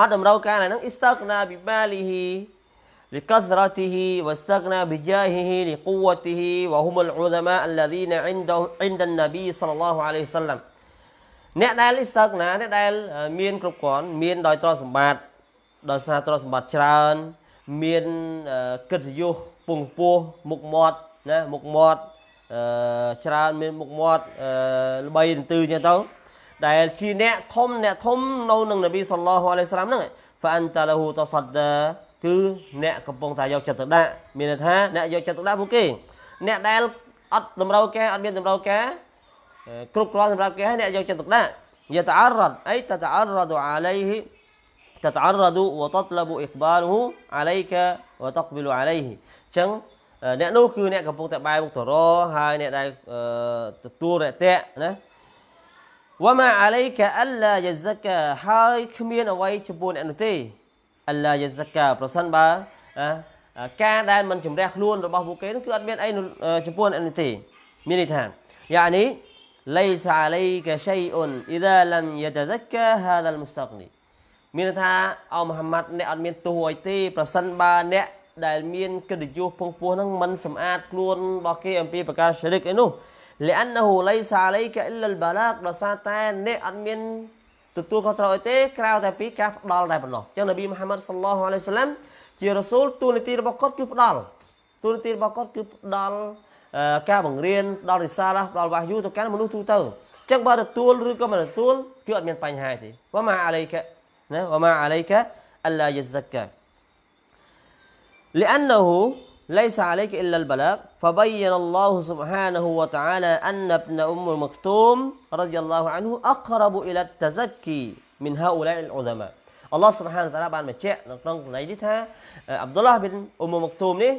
អត់តម្រូវការណានឹងអ៊ីស្តកណាប៊ីបាលីហ៊ី لكثرته واستغنى بجاهه لقوته وهم العلماء الذين عنده عند النبي صلى الله عليه وسلم អ្នកដែលស្ទឹកណាអ្នកដែល មានគ្រប់គ្រាន់មានដោយទ្រព្យសម្បត្តិដោយសារទ្រព្យសម្បត្តិច្រើនមានកិត្តិយសពងពោះមុខមាត់ណាមុខមាត់ច្រើនមានមុខមាត់ល្បីទន្ទឹចឹងទៅដែល ជាអ្នកធំអ្នកធំនៅនឹងនប៊ីសល្លោះអាឡៃសាឡាមហ្នឹងហ្វាអន្តាលហ៊ូតសាត់ដាគឺអ្នកកំពុងតែយកចិត្តទុកដាក់មានន័យថាអ្នកយកចិត្តទុកដាក់ពួកគេ អ្នកដែលអត់តម្រូវការអត់មានតម្រូវការគ្រប់គ្រាន់សម្រាប់គេហើយអ្នកយកចិត្តទុកដាក់យតអររអីតតអររដអាឡៃហ៊ី تتعرض وتطلب إقباله عليك وتقبل عليه អញ្ចឹងអ្នកនោះគឺអ្នកកំពុងតែបែរមុខទៅរកហើយអ្នកដែលទទួលរយៈណាវ៉ាម៉ាអាឡៃកាអល់ឡាយហ្សាកាហើយគ្មានអ្វីចំពោះអ្នកនោះទេអលយ៉ាសកាប្រសិនបើការដែលមិនជំរះខ្លួនរបស់ពួកគេនោះគឺអត់មានអីចំពោះអ្នកនេះទេមានន័យថាយ៉ានេះ ليس عليك شيء اذا لم يتزكى هذا المستغني មានថាអោមហាម៉ាត់អ្នកអត់មានទោសអីទេប្រសិនបើអ្នកដែលមានកិត្តិយសពងពោះនឹងមិនសម្អាតខ្លួនរបស់គេអំពីប្រការជ្រិកអីនោះលិអានណូឡៃសាឡៃកាអ៊ីលលបាឡាកដោយសារតែអ្នកអត់មានទទួលខុសត្រូវអីទេក្រៅតែពីការផ្ដល់តែប៉ុណ្ណោះអញ្ចឹងនប៊ីមូហាម៉ាត់សល្លោះអាឡៃសាឡាំជារ៉ាស៊ូលទូនីតិរបស់គាត់គឺផ្ដល់ទូនីតិរបស់គាត់គឺផ្ដល់ការបង្រៀនផ្ដល់រិសាឡាផ្ដល់វ៉ាហយូទៅកាន់មនុស្សទូទៅអញ្ចឹងបើទទួលឬក៏មិនទទួលគឺអត់មានបញ្ហាទេវ៉ាម៉ាអាឡៃកាណាវ៉ាម៉ាអាឡៃកាអល់ឡាយហ្សាកា لأنه ليس عليك إلا البلاغ فبين الله سبحانه وتعالى أن ابن أم مكتوم رضي الله عنه أقرب إلى التزكي من هؤلاء العلماء الله سبحانه وتعالى بعد ما جاء نقرأ لي عبد الله بن أم مكتوم ني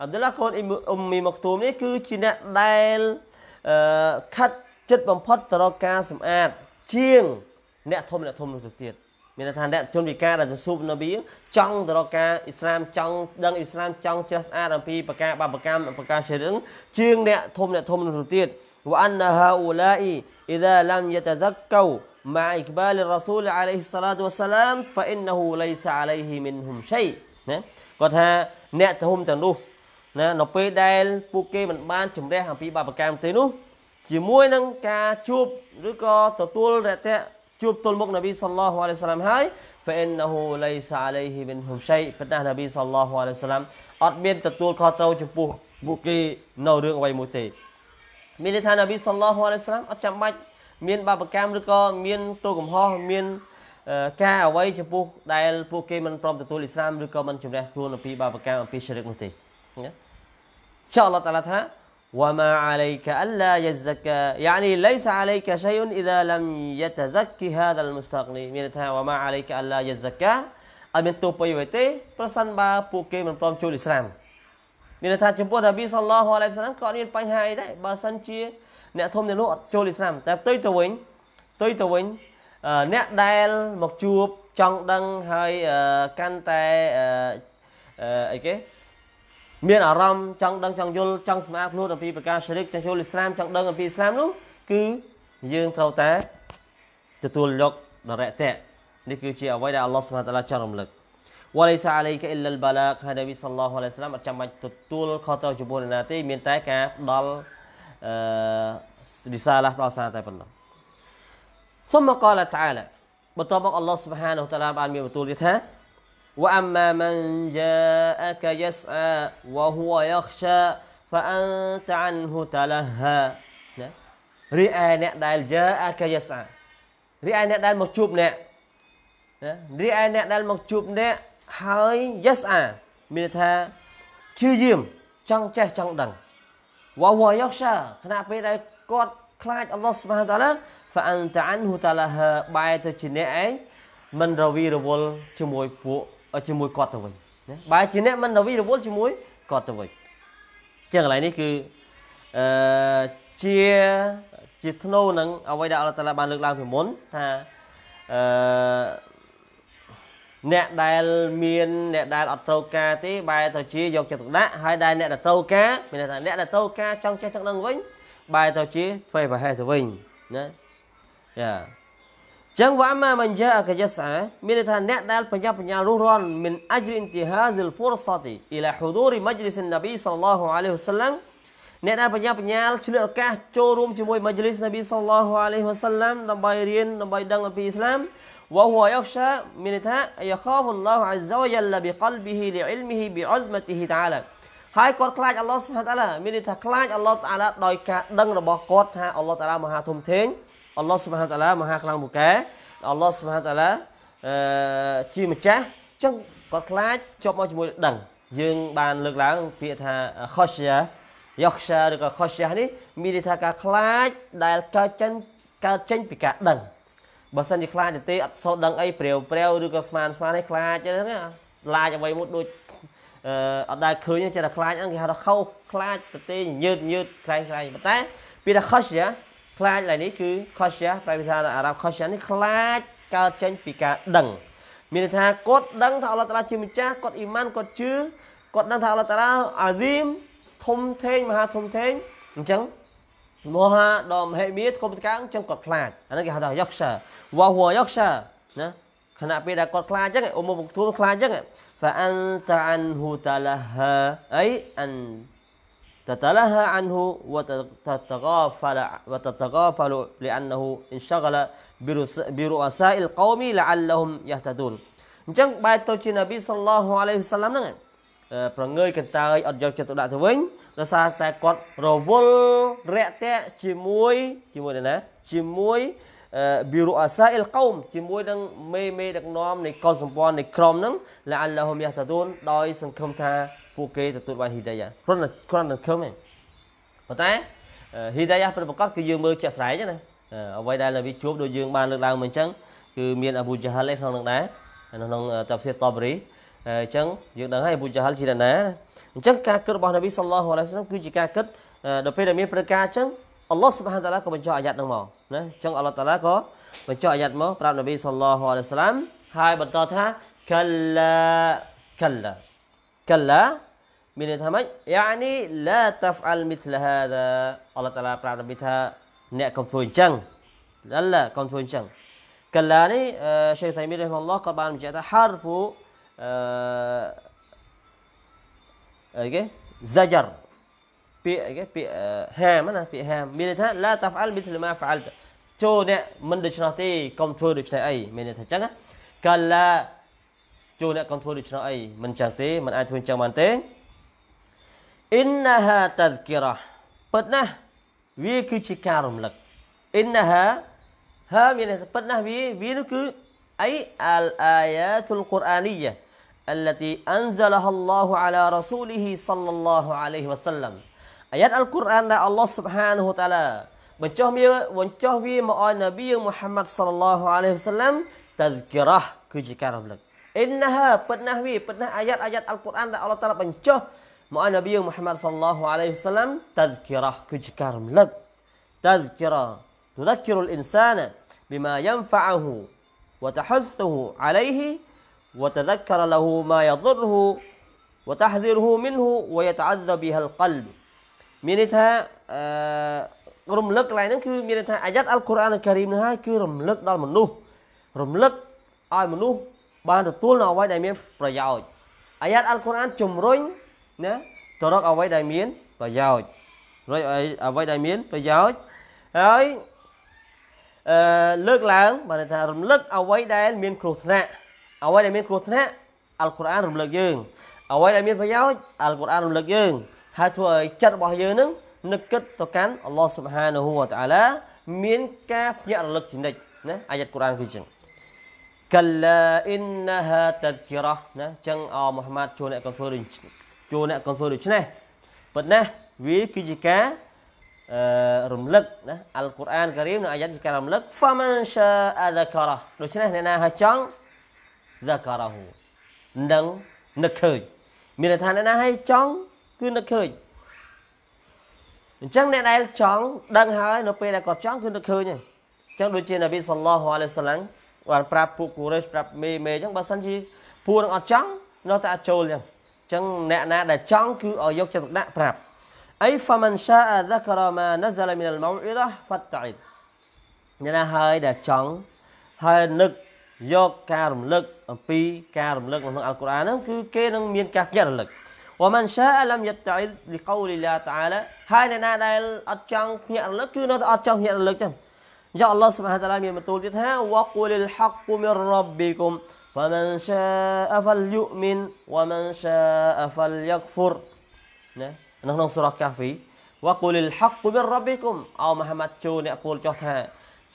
عبد الله كون أم مكتوم ني كي جنا دائل كت جد بمبط تروكا سمعات جين نأثم نأثم نتوكتير មានន័យថាអ្នកជនពិការដែលទៅស៊ូបនប៊ីចង់ទៅរកការអ៊ីស្លាមចង់ដឹងអ៊ីស្លាមចង់ជ្រះស្អាតអំពីប្រការបបកម្មប្រការជ្រឹងជាងអ្នកធំអ្នកធំនោះទៅទៀតវ៉ាន់ហាអ៊ូឡាអ៊ីអ៊ីដាឡាំយតាហ្សាកូម៉ាអ៊ីកបាលរ៉ាស៊ូលអាឡៃហ៊ីសឡាតវ៉ាសាឡាមហ្វាអ៊ីនណូឡៃសាអាឡៃហ៊ីមិនហ៊ុំឆៃណាគាត់ថាអ្នកធំទាំងនោះណានៅពេលដែល ពួកគេមិនបានជំរះអំពីបបកម្មទេនោះជាមួយនឹងការជួបឬក៏ទទួលរយៈជួបទល់មុខនប៊ីសល្លោះអាឡៃសាឡាមហើយហ្វអិនណូឡៃសាអាឡៃហ៊ីមិនហ៊ុំឆៃប៉ុន្តែនប៊ីសល្លោះអាឡៃសាឡាមអត់មានទទួលខុសត្រូវចំពោះពួកគេនៅរឿងអ្វីមួយទេមានន័យថានប៊ីសល្លោះអាឡៃសាឡាមអត់ចាំបាច់មានបាបកម្មឬក៏មានទោសកំហុសមានការអ្វីចំពោះដែលពួកគេមិនព្រមទទួលអ៊ីស្លាមឬក៏មិនជំរះខ្លួនអំពីបាបកម្មអំពីឈិរិកនោះទេណាចោះអល់ឡោះតាឡាថា وما عليك ألا يزكى يعني ليس عليك شيء إذا لم يتزكي هذا المستغني មានថា وما عليك ألا يزكى អត់មានទោសពុយអ្វីទេប្រសិនបើពួកគេមិនព្រមចូលឥស្លាមមានថាចំពោះនប៊ីសល្លោះអាឡៃវសាឡាមក៏អត់មានបញ្ហាអីដែរបើសិនជាអ្នកធំអ្នកនោះអត់ចូលឥស្លាមតែផ្ទុយទៅវិញផ្ទុយទៅវិញអ្នកដែលមកជួបចង់ដឹងហើយកាន់តែអីគេមានអារម្មណ៍ចង់ដឹងចង់យល់ចង់ស្មារខ្លួនអំពីប្រការជ្រិកចង់យល់អ៊ីស្លាមចង់ដឹងអំពីអ៊ីស្លាមនោះគឺយើងត្រូវតែ ទទួលយកដរៈតៈនេះគឺជា អ្វីដែលអល់ឡោះស្មាតឡាចង់រំលឹកវ៉ាលៃសាអាឡៃកាអ៊ីលលបាឡាកហើយដែលវិសឡោះអាឡៃស្លាមអត់ចាំបាច់ទទួលខុសត្រូវចំពោះនរណាទេមានតែការផ្ដល់អឺវិសាឡាផ្ដល់សារតែប៉ុណ្ណោះ ثم قال تعالى បន្ទាប់មកអល់ឡោះស្មាហានតាឡាបានមានបន្ទូលទៀតថា وأما من جاءك يسعى وهو يخشى فأنت عنه تلهى ណារីឯអ្នកដែលយាអាកយសារីឯអ្នកដែលមកជួបអ្នកណារីឯអ្នកដែលមកជួបអ្នកហើយ yes អាមានន័យថាជឿយាមចង់ចេះចង់ដឹងវ៉ាវ៉ាយកសាខណៈពេលដែលគាត់ខ្លាចអល់ឡោះស្មាតាឡាហ្វាអន្តាអានហ៊ូតាឡាហាបែរទៅជាអ្នកឯងមិនរវីរវល់ជាមួយពួកជាមួយគាត់ទៅវិញណាបើជាអ្នកមិនរវិរវល់ជាមួយគាត់ទៅវិញចឹងកន្លែងនេះគឺអឺជាជាធ្នូនឹងអ្វីដែលអល់ឡោះតាឡាបានលើកឡើងពីមុនថាអឺអ្នកដែលមានអ្នកដែលអត់ត្រូវការទេបែរទៅជាយកចិត្តទុកដាក់ហើយដែលអ្នកដែលត្រូវការមានន័យថាអ្នកដែលត្រូវការចង់ចេះចង់ដឹងវិញបែរទៅជាធ្វើប្រហែសទៅវិញណាយ៉ាចឹងវ៉ាម៉ាមិនយ៉ាកយសាមានន័យថាអ្នកដែលប្រញាប់ប្រញាល់រុះរាន់មិនអជ្រិនទីហាសិលហ្វុរសាទីអ៊ីឡាហូឌូរីមជ្រិសិនណាប៊ីសល្លោះអាឡៃហ៊ូសាឡាំអ្នកដែលប្រញាប់ប្រញាល់ឆ្លៀតឱកាសចូលរួមជាមួយមជ្រិសណាប៊ីសល្លោះអាឡៃហ៊ូសាឡាំដើម្បីរៀនដើម្បីដឹងអំពីអ៊ីស្លាមវ៉ាហូយ៉ាខ្សាមានន័យថាយ៉ាខាហ្វុលឡោះអាហ្សាវយ៉ាលប៊ីកលប៊ីហ៊ីលីអ៊ីលមីហ៊ីប៊ីអ៊ុហ្មទីហ៊ីតាឡាហើយគាត់ខ្លាចអល់ឡោះស៊ុបហានតាឡាមានន័យថាខ្លាចអល់ឡោះតាឡាដោយការដឹងរបស់គាត់ថាអល់ឡោះតាឡាមហាធំធេងអល់ឡោះសុបហានតាឡាមហាខ្លាំងពូកែអល់ឡោះសុបហានតាឡាអឺជាម្ចាស់អញ្ចឹងគាត់ខ្លាចជាប់មកជាមួយដឹងយើង បានលើកឡើងពាក្យថាខុសយ៉ាយ៉ាខ្សាឬក៏ខុសយ៉ានេះមានន័យថាការខ្លាចដែលកើតចេញកើតចេញពីការដឹងបើសិនជាខ្លាចទេអត់សូវដឹងអីព្រាវព្រាវឬក៏ស្មានស្មាននេះខ្លាចអញ្ចឹងឡាចអ្វីមួយដូចអឺអត់ដែលឃើញចេះតែខ្លាចហ្នឹងគេហៅថាខោខ្លាចទៅទេញើតញើតខ្លាំងខ្លាំងប៉ុន្តែ ពាក្យថាខុសយ៉ាខ្លាចឡើយនេះគឺ conscious ប្រែភាសាអារ៉ាប់ conscious នេះខ្លាចកើតចេញពីការដឹងមានន័យថាគាត់ដឹងថាអល់ឡោះតាឡាជាម្ចាស់គាត់អ៊ីម៉ានគាត់ជឿគាត់ដឹងថាអល់ឡោះតាឡាអាស៊ីមធំធេងមហាធំធេងអញ្ចឹងមហាដ៏មហិមាគុំតកាងអញ្ចឹងគាត់ខ្លាចអានេះគេហៅថាយកសាវ៉ាហួយកសាណាខណៈពេលដែលគាត់ខ្លាចអញ្ចឹងអ៊ុំមកធួនខ្លាចអញ្ចឹងហ្វាអានតាអានហ៊ូតាឡាហាអីអាន تتلهى عنه وتتغافل وتتغافل لأنه انشغل برؤساء القوم لعلهم يهتدون អញ្ចឹងបែរទៅជានប៊ីសល្លោះអាឡៃហ៊ីសាឡាមហ្នឹងប្រងើយកន្តើយអត់យកចិត្តទុកដាក់ទៅវិញដោយសារតែគាត់រវល់រាក់ទាក់ជាមួយជាមួយណាជាមួយប៊ីរូអាសាអ៊ីលកោមជាមួយនឹងមេមេដឹកនាំនៃកុលសម្ព័ន្ធនៃក្រុមហ្នឹងលអាឡឡហ៊ុមយ៉ាតាទូនដោយ សង្ឃឹមថាពួកគេទទួលបានហ៊ីដាយ៉ាគ្រាន់តែគ្រាន់តែខឹមឯងប៉ុន្តែហ៊ីដាយ៉ាប្រកាសគឺយើងមើលជាក់ស្ដែងណាអ្វីដែលនប៊ីជួបដូចយើងបានលើកឡើងមកអញ្ចឹងគឺមានអាប៊ូជាហាល់ឯក្នុងនឹងដែរក្នុងតាប់សៀតតបរីអញ្ចឹងយើងដឹងហើយអាប៊ូជាហាល់ជាណាអញ្ចឹងការគិតរបស់នប៊ីសល្លោះអាឡៃហ៊ីវ៉ាសឡាមគឺជាការគិតដល់ពេលដែលមានព្រឹត្តិការណ៍អញ្ចឹងអល់ឡោះសុបហានតាឡាក៏បញ្ចុះអាយ៉ាត់នឹងមកណាអញ្ចឹងអល់ឡោះតាឡាក៏បញ្ចុះអាយ៉ាត់មកប្រាប់នប៊ីសល្លោះអាឡៃហ៊ីវ៉ាសឡាមហើយបន្តថាកល្លាកល្លាកល្លាមានន័យថាម៉េចយ៉ានីឡាតាហ្វអលមីស្លហាដាអល់ឡោះតាឡាប្រាប់នប៊ីថាអ្នកកុំធ្វើអញ្ចឹងឡាឡាកុំធ្វើអញ្ចឹងកាលានេះឆេខសៃមីរ៉េហ្មឡោះក៏បានបញ្ជាក់ថាហារហ្វូអឺអីគេ زجر ពាក្យអីគេពាក្យហាមណាពាក្យហាមមានន័យថាឡាតាហ្វអលមីស្លម៉ាហ្វអលតចូលអ្នកមិនដូច្នោះទេកុំធ្វើដូច្នេះអីមានន័យថាអញ្ចឹងកាលាចូលអ្នកកុំធ្វើដូច្នោះអីមិនចឹងទេមិនអាចធ្វើអញ្ចឹងបានទេអ៊ីនណាហាតាហ្គីរ៉ាពិតណាស់វាគឺជាការរំលឹកអ៊ីនណាហាហាមានពិតណាស់វាវានោះគឺអីអលអាយ៉ាទុលកូរអានីយ៉ា التي أنزلها الله على رسوله صلى الله عليه وسلم អាយ៉ាតអលកូរអានដែលអល់ឡោះស៊ុបហានហូតាឡាបញ្ចុះវាបញ្ចុះវាមកឲ្យនប៊ីមូហាម៉ាត់សល្លឡោះអាឡៃហ៊ីវសឡាំតាហ្គីរ៉ាគឺជាការរំលឹកអ៊ីនណាហាពិតណាស់វាពិតណាស់អាយ៉ាតអាយ៉ាតអលកូរអានដែលអល់ឡោះតាឡាបញ្ចុះមកនប៊ីមហាម៉ាត់សល្លោះអាឡៃហ៊ីសឡាំតាហ្គិរ៉ះគឺជាការរំលឹកតាហ្គិរ៉ះ تذكر الإنسان بما ينفعه وتحثه عليه وتذكر له ما يضره وتحذره منه ويتعذى بها القلب មានន័យថាអឺរំលឹកកន្លែងហ្នឹងគឺមានន័យថាអាយ៉ាត់អល់កុរអានការីមនេះហើយគឺរំលឹកដល់មនុស្សរំលឹកឲ្យមនុស្សបានទទួលនៅអ្វីដែលមានប្រយោជន៍អាយ៉ាត់អល់កុរអានជំរុញណាទៅរកអ្វីដែលមានប្រយោជន៍រកអ្វីដែលមានប្រយោជន៍ហើយអឺលើកឡើងបើថារំលឹកអ្វីដែល មានគ្រោះថ្នាក់អ្វីដែលមានគ្រោះថ្នាក់អល់កុរអានរំលឹកយើងអ្វីដែលមានប្រយោជន៍អល់កុរអានរំលឹកយើងហើយធ្វើឲ្យចិត្តរបស់យើងនឹងនឹកគិតទៅកាន់អល់ឡោះសុបហានហូវតាអាឡាមានការភ្ញាក់រលឹកជានិច្ចណាអាយ៉ាត់កុរអានគឺចឹងកាឡាអ៊ីនណាហាតាជីរ៉ាណាចឹងអមូហាម៉ាត់ជួនអ្នកកំធ្វើដូចជួអ្នកកុំធ្វើដូច្នេះប៉ុន្តែវាគឺជាការអឺរំលឹកណាអល់កុរអានការីមនៅអាយ៉ាត់ជាការរំលឹក faman sha'a dhakara ដូច្នេះអ្នកណាហើយចង់ dhakarahu នឹងនឹកឃើញមានន័យថាអ្នកណាហើយចង់គឺនឹកឃើញអញ្ចឹងអ្នកដែលចង់ដឹងហើយនៅពេលដែលគាត់ចង់គឺនឹកឃើញហើយអញ្ចឹងដូចជានប៊ីសល្លោះអាឡៃសាឡាំបានប្រាប់ពួកកូរ៉េសប្រាប់មេមេអញ្ចឹងបើសិនជាពួកនឹងអត់ចង់នៅតែអត់ចូលអញ្ចឹងចឹងអ្នកណាដែលចង់គឺឲ្យយកចិត្តទុកដាក់ប្រាប់អី faman sha'a dhakara ma nazala min al-maw'idah fatta'id អ្នកណាហើយដែលចង់ហើយនឹកយកការរំលឹកអំពីការរំលឹកក្នុងអល់កុរអានហ្នឹងគឺគេនឹងមានការភ្ញាក់រលឹក ومن شاء لم يتعظ لقول الله تعالى ហើយអ្នកណាដែលអត់ចង់ភ្ញាក់រលឹកគឺនៅតែអត់ចង់ភ្ញាក់រលឹកចឹងយកអល់ឡោះសុបហានតាឡាមានបន្ទូលទៀតថា وقل الحق من ربكم ومن شاء فليؤمن ومن شاء فليكفر ណានៅក្នុងសូរ៉ាកាហ្វីវ៉ាកូលីលហាក់គូមីរ៉ាប៊ីគុមអោមូហាម៉ាត់ជូអ្នកពលចោះថា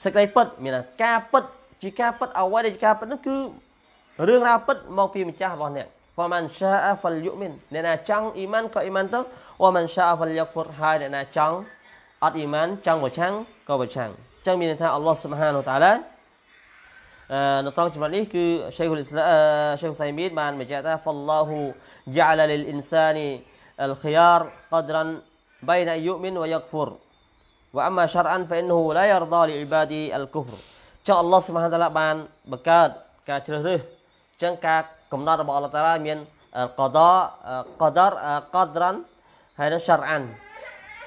សេចក្តីពិតមានការពិតជាការពិតអ្វីដែលជាការពិតនោះគឺរឿងរ៉ាវពិតមកពីម្ចាស់របស់អ្នកវ៉ាម៉ាន់ឆាហ្វលយូមីនអ្នកណាចង់អ៊ីម៉ានក៏អ៊ីម៉ានទៅវ៉ាម៉ាន់ឆាហ្វលយ៉ាហ្វុរហើយអ្នកណាចង់អត់អ៊ីម៉ានចង់ប្រឆាំងក៏ប្រឆាំងអញ្ចឹងមានន័យថាអល់ឡោះស៊ុបហានូតាឡានៅត្រង់ចំណុចនេះគឺសេខុលអ៊ីស្លាមសេខុលសៃមីនបានបញ្ជាក់ថា فالله جعل للإنسان الخيار قدرا بين أن يؤمن ويكفر وأما شرعا فإنه لا يرضى لعباده الكفر ចុះ Allah سبحانه តាឡាបានបង្កើតការជ្រើសរើសចឹងការកំណត់របស់ Allah តាឡាមានកដាកដរកដរានហើយនឹងសារអាន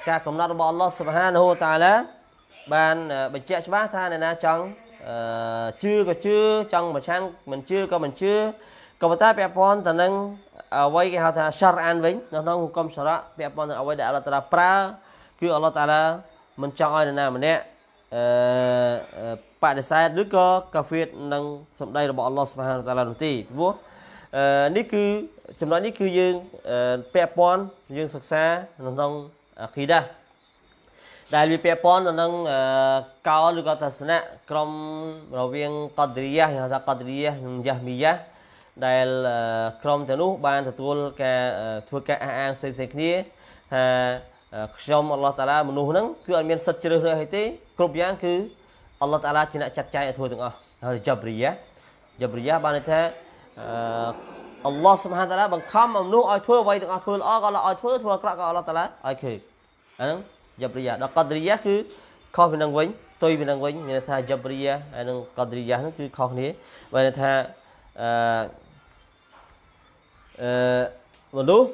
ការកំណត់របស់ Allah Subhanahu Wa Ta'ala បានបញ្ជាក់ច្បាស់ថាអ្នកណាចង់ជឿក៏ជឿចង់ប្រឆាំងមិនជឿក៏មិនជឿក៏ប៉ុន្តែពាក់ព័ន្ធទៅនឹងអ្វីគេហៅថា syar'an វិញនៅក្នុងហុកមសារៈពាក់ព័ន្ធនឹងអ្វីដែលអល់ឡោះតាឡាប្រើគឺអល់ឡោះតាឡាមិនចង់ឲ្យនរណាម្នាក់អឺបដិសេធឬក៏កាហ្វេតនឹងសម្ដីរបស់អល់ឡោះសុបហានតាឡានោះទេព្រោះអឺនេះគឺចំណុចនេះគឺយើងពាក់ព័ន្ធយើងសិក្សានៅក្នុងអាគីដាដែលវាពាក់ព័ន្ធទៅនឹងកោលឬក៏ទស្សនៈក្រុមរវាងកតរីយះហៅថាកតរីយះនិងយ៉ាមីយ៉ាដែលក្រុមទាំងនោះ បានទទួលការធ្វើការអះអាងផ្សេងៗគ្នាថាខ្ញុំអល់ឡោះតាឡាមនុស្សហ្នឹងគឺអត់មានសិទ្ធិជ្រើសរើសអីទេគ្រប់យ៉ាងគឺអល់ឡោះតាឡាជាអ្នកចាត់ចែងឲ្យធ្វើទាំងអស់ហើយយ៉ាប់រីយ៉ាយ៉ាប់រីយ៉ាបានន័យថាអល់ឡោះសុបហានតាឡាបង្ខំមនុស្សឲ្យធ្វើអ្វីទាំងអស់ធ្វើល្អក៏ឲ្យធ្វើធ្វើអាក្រក់ក៏អល់ឡោះតាឡាឲ្យឃើញអាហ្នឹងយប់រីយ៉ាដល់កតរីយ៉ាគឺខុសពីនឹងវិញទុយពីនឹងវិញមានថាយប់រីយ៉ាហើយនឹងកតរីយ៉ាហ្នឹងគឺខុសគ្នាបើថាអឺអឺមនុស្ស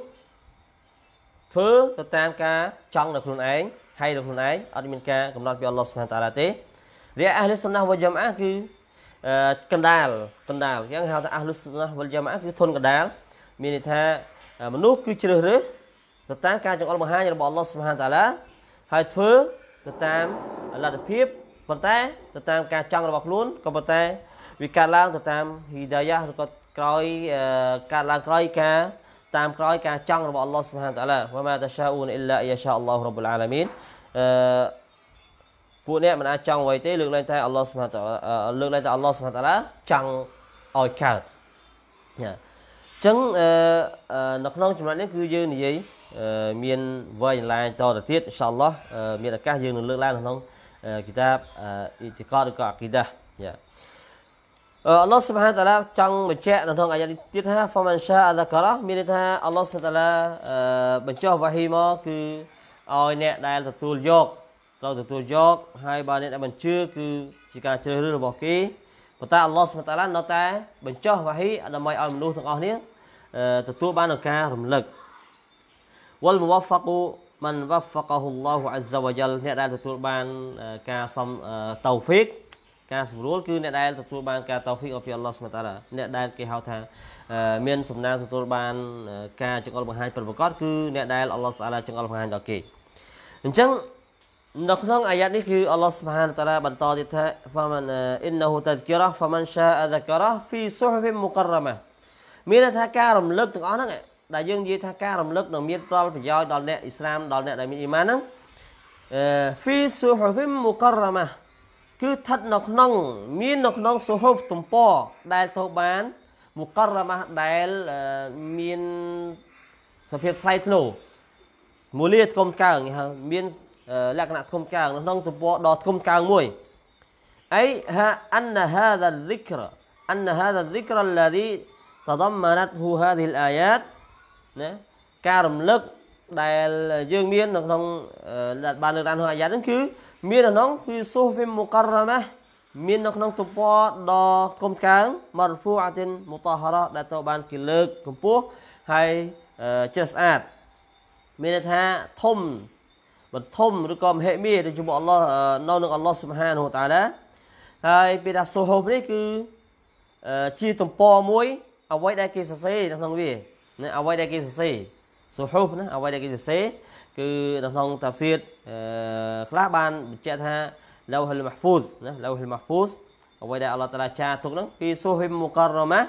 ធ្វើទៅតាមការចង់របស់ខ្លួនឯងហើយរបស់ខ្លួនឯងអត់មានការកំណត់ពីអល់ឡោះសុបហានតាឡាទេរីអះលិសុណាវលយ៉ាមអាគឺកណ្ដាលកណ្ដាលអញ្ចឹងហៅថាអះលិសុណាវលយ៉ាមអាគឺធនកណ្ដាលមានន័យថាមនុស្សគឺជ្រើសរើសទៅតាមការចង្អុលបង្ហាញរបស់អល់ឡោះសុបហានតាឡាហើយធ្វើទៅតាមលទ្ធភាពប៉ុន្តែទៅតាម ការចង់របស់ខ្លួនក៏ប៉ុន្តែវាកាត់ឡើងទៅតាមហិដាយាឬក៏ក្រោយកាត់ឡើងក្រោយការតាមក្រោយការចង់របស់ Allah Subhanahu Wa Ta'ala វ៉ាម៉ាតាសាអ៊ូនអ៊ីឡាយ៉ាសាអល់ឡោះរ៉ុបលអាឡាមីនអឺពួកអ្នកមិនអាចចង់អ្វីទេលើកឡើងតែ Allah Subhanahu Wa Ta'ala លើកឡើងតែ Allah Subhanahu Wa Ta'ala ចង់ឲ្យកើតអញ្ចឹងនៅក្នុងចំណុចនេះគឺយើងនិយាយមានវ័យឡាយតទៅទៀតអ៊ីនសាអល់ឡោះមានឱកាសយើងនឹងលើកឡើងក្នុងគីតាបអ៊ីទីកតឬក៏អាគីដាយ៉ាអល់ឡោះសុបហានតាឡាចង់បញ្ជាក់នៅក្នុងអាយ៉ានេះទៀតថាហ្វមិនឆាអាដាការ៉ាមានន័យថាអល់ឡោះសុបហានតាឡាបញ្ចុះវ៉ាហ៊ីមកគឺឲ្យអ្នកដែលទទួលយកត្រូវទទួលយកហើយបើអ្នកដែលមិនជឿគឺជាការជ្រើសរើសរបស់គេប៉ុន្តែអល់ឡោះសុបហានតាឡានៅតែបញ្ចុះវ៉ាហ៊ីដើម្បីឲ្យមនុស្សទាំងអស់នេះទទួលបានឱការរំលឹកវលមវហ្វាកូមិនវហ្វាកហ៊ុលឡោះអាហ្សាវយ៉ាល់អ្នកដែលទទួលបានការសំតោហ្វិកការស្រួលគឺអ្នកដែលទទួលបានការតោហ្វិកអពីអល់ឡោះស្មាតារាអ្នកដែលគេហៅថាមានសំណាងទទួលបានការចង្អុលបង្ហាញប្រកបគឺអ្នកដែលអល់ឡោះស្អាឡាចង្អុលបង្ហាញដល់គេអញ្ចឹងនៅក្នុងអាយ៉ាតនេះគឺអល់ឡោះស៊ុបហានតាឡាបន្តទៀតថា فمن انه تذكره فمن شاء ذكره في صحف مكرمه មានន័យថាការរំលឹកទាំងអស់ហ្នឹងដែលយើងនិយាយថាការរំលឹកនឹងមានប្រលប្រយោជន៍ដល់អ្នកអ៊ីស្លាមដល់អ្នកដែលមានអ៊ីម៉ានហ្នឹងអឺ fi suhufim mukarramah គឺស្ថិតនៅក្នុង មាននៅក្នុងសុហុបទំព័រដែលទៅបានមុករមះដែលមានសភាពថ្លៃធ្នូមូលាធំកើងហៅមានលក្ខណៈធំកើងនៅក្នុងទំព័រដ៏ធំកើងមួយអីហា أن هذا الذكر أن هذا الذكر الذي تضمنته هذه الآيات ណាការរំលឹកដែលយើងមាននៅក្នុងបានលើកឡើងក្នុងអាយ៉ាហ្នឹងគឺមាននៅក្នុងគឺសុហ្វីមូការរ៉ាម៉ាមាននៅក្នុងទំព័រដ៏ធំស្កើងមរហ្វូអាទិនមូតាហារ៉ាដែលត្រូវបានគេលើកកម្ពស់ហើយជ្រះស្អាតមានន័យថាធំបន្ធំឬក៏មហិមាទៅជាមួយអល់ឡោះនៅនឹងអល់ឡោះសុបហានហូតាឡាហើយពេលថាសូហូបនេះគឺជាទំព័រមួយអ្វីដែលគេសរសេរនៅក្នុងវាណាអ្វីដែលគេសរសេរសូហូបណាអ្វីដែលគេសរសេរគឺនៅក្នុងតាហ្វសៀតខ្លះបានបញ្ជាក់ថាឡូហុលម៉ាហ្វូសណាឡូហុលម៉ាហ្វូសអ្វីដែលអល់ឡោះតាឡាចាទុកហ្នឹងគឺសូហ៊ីមមូការរ៉ាម៉ា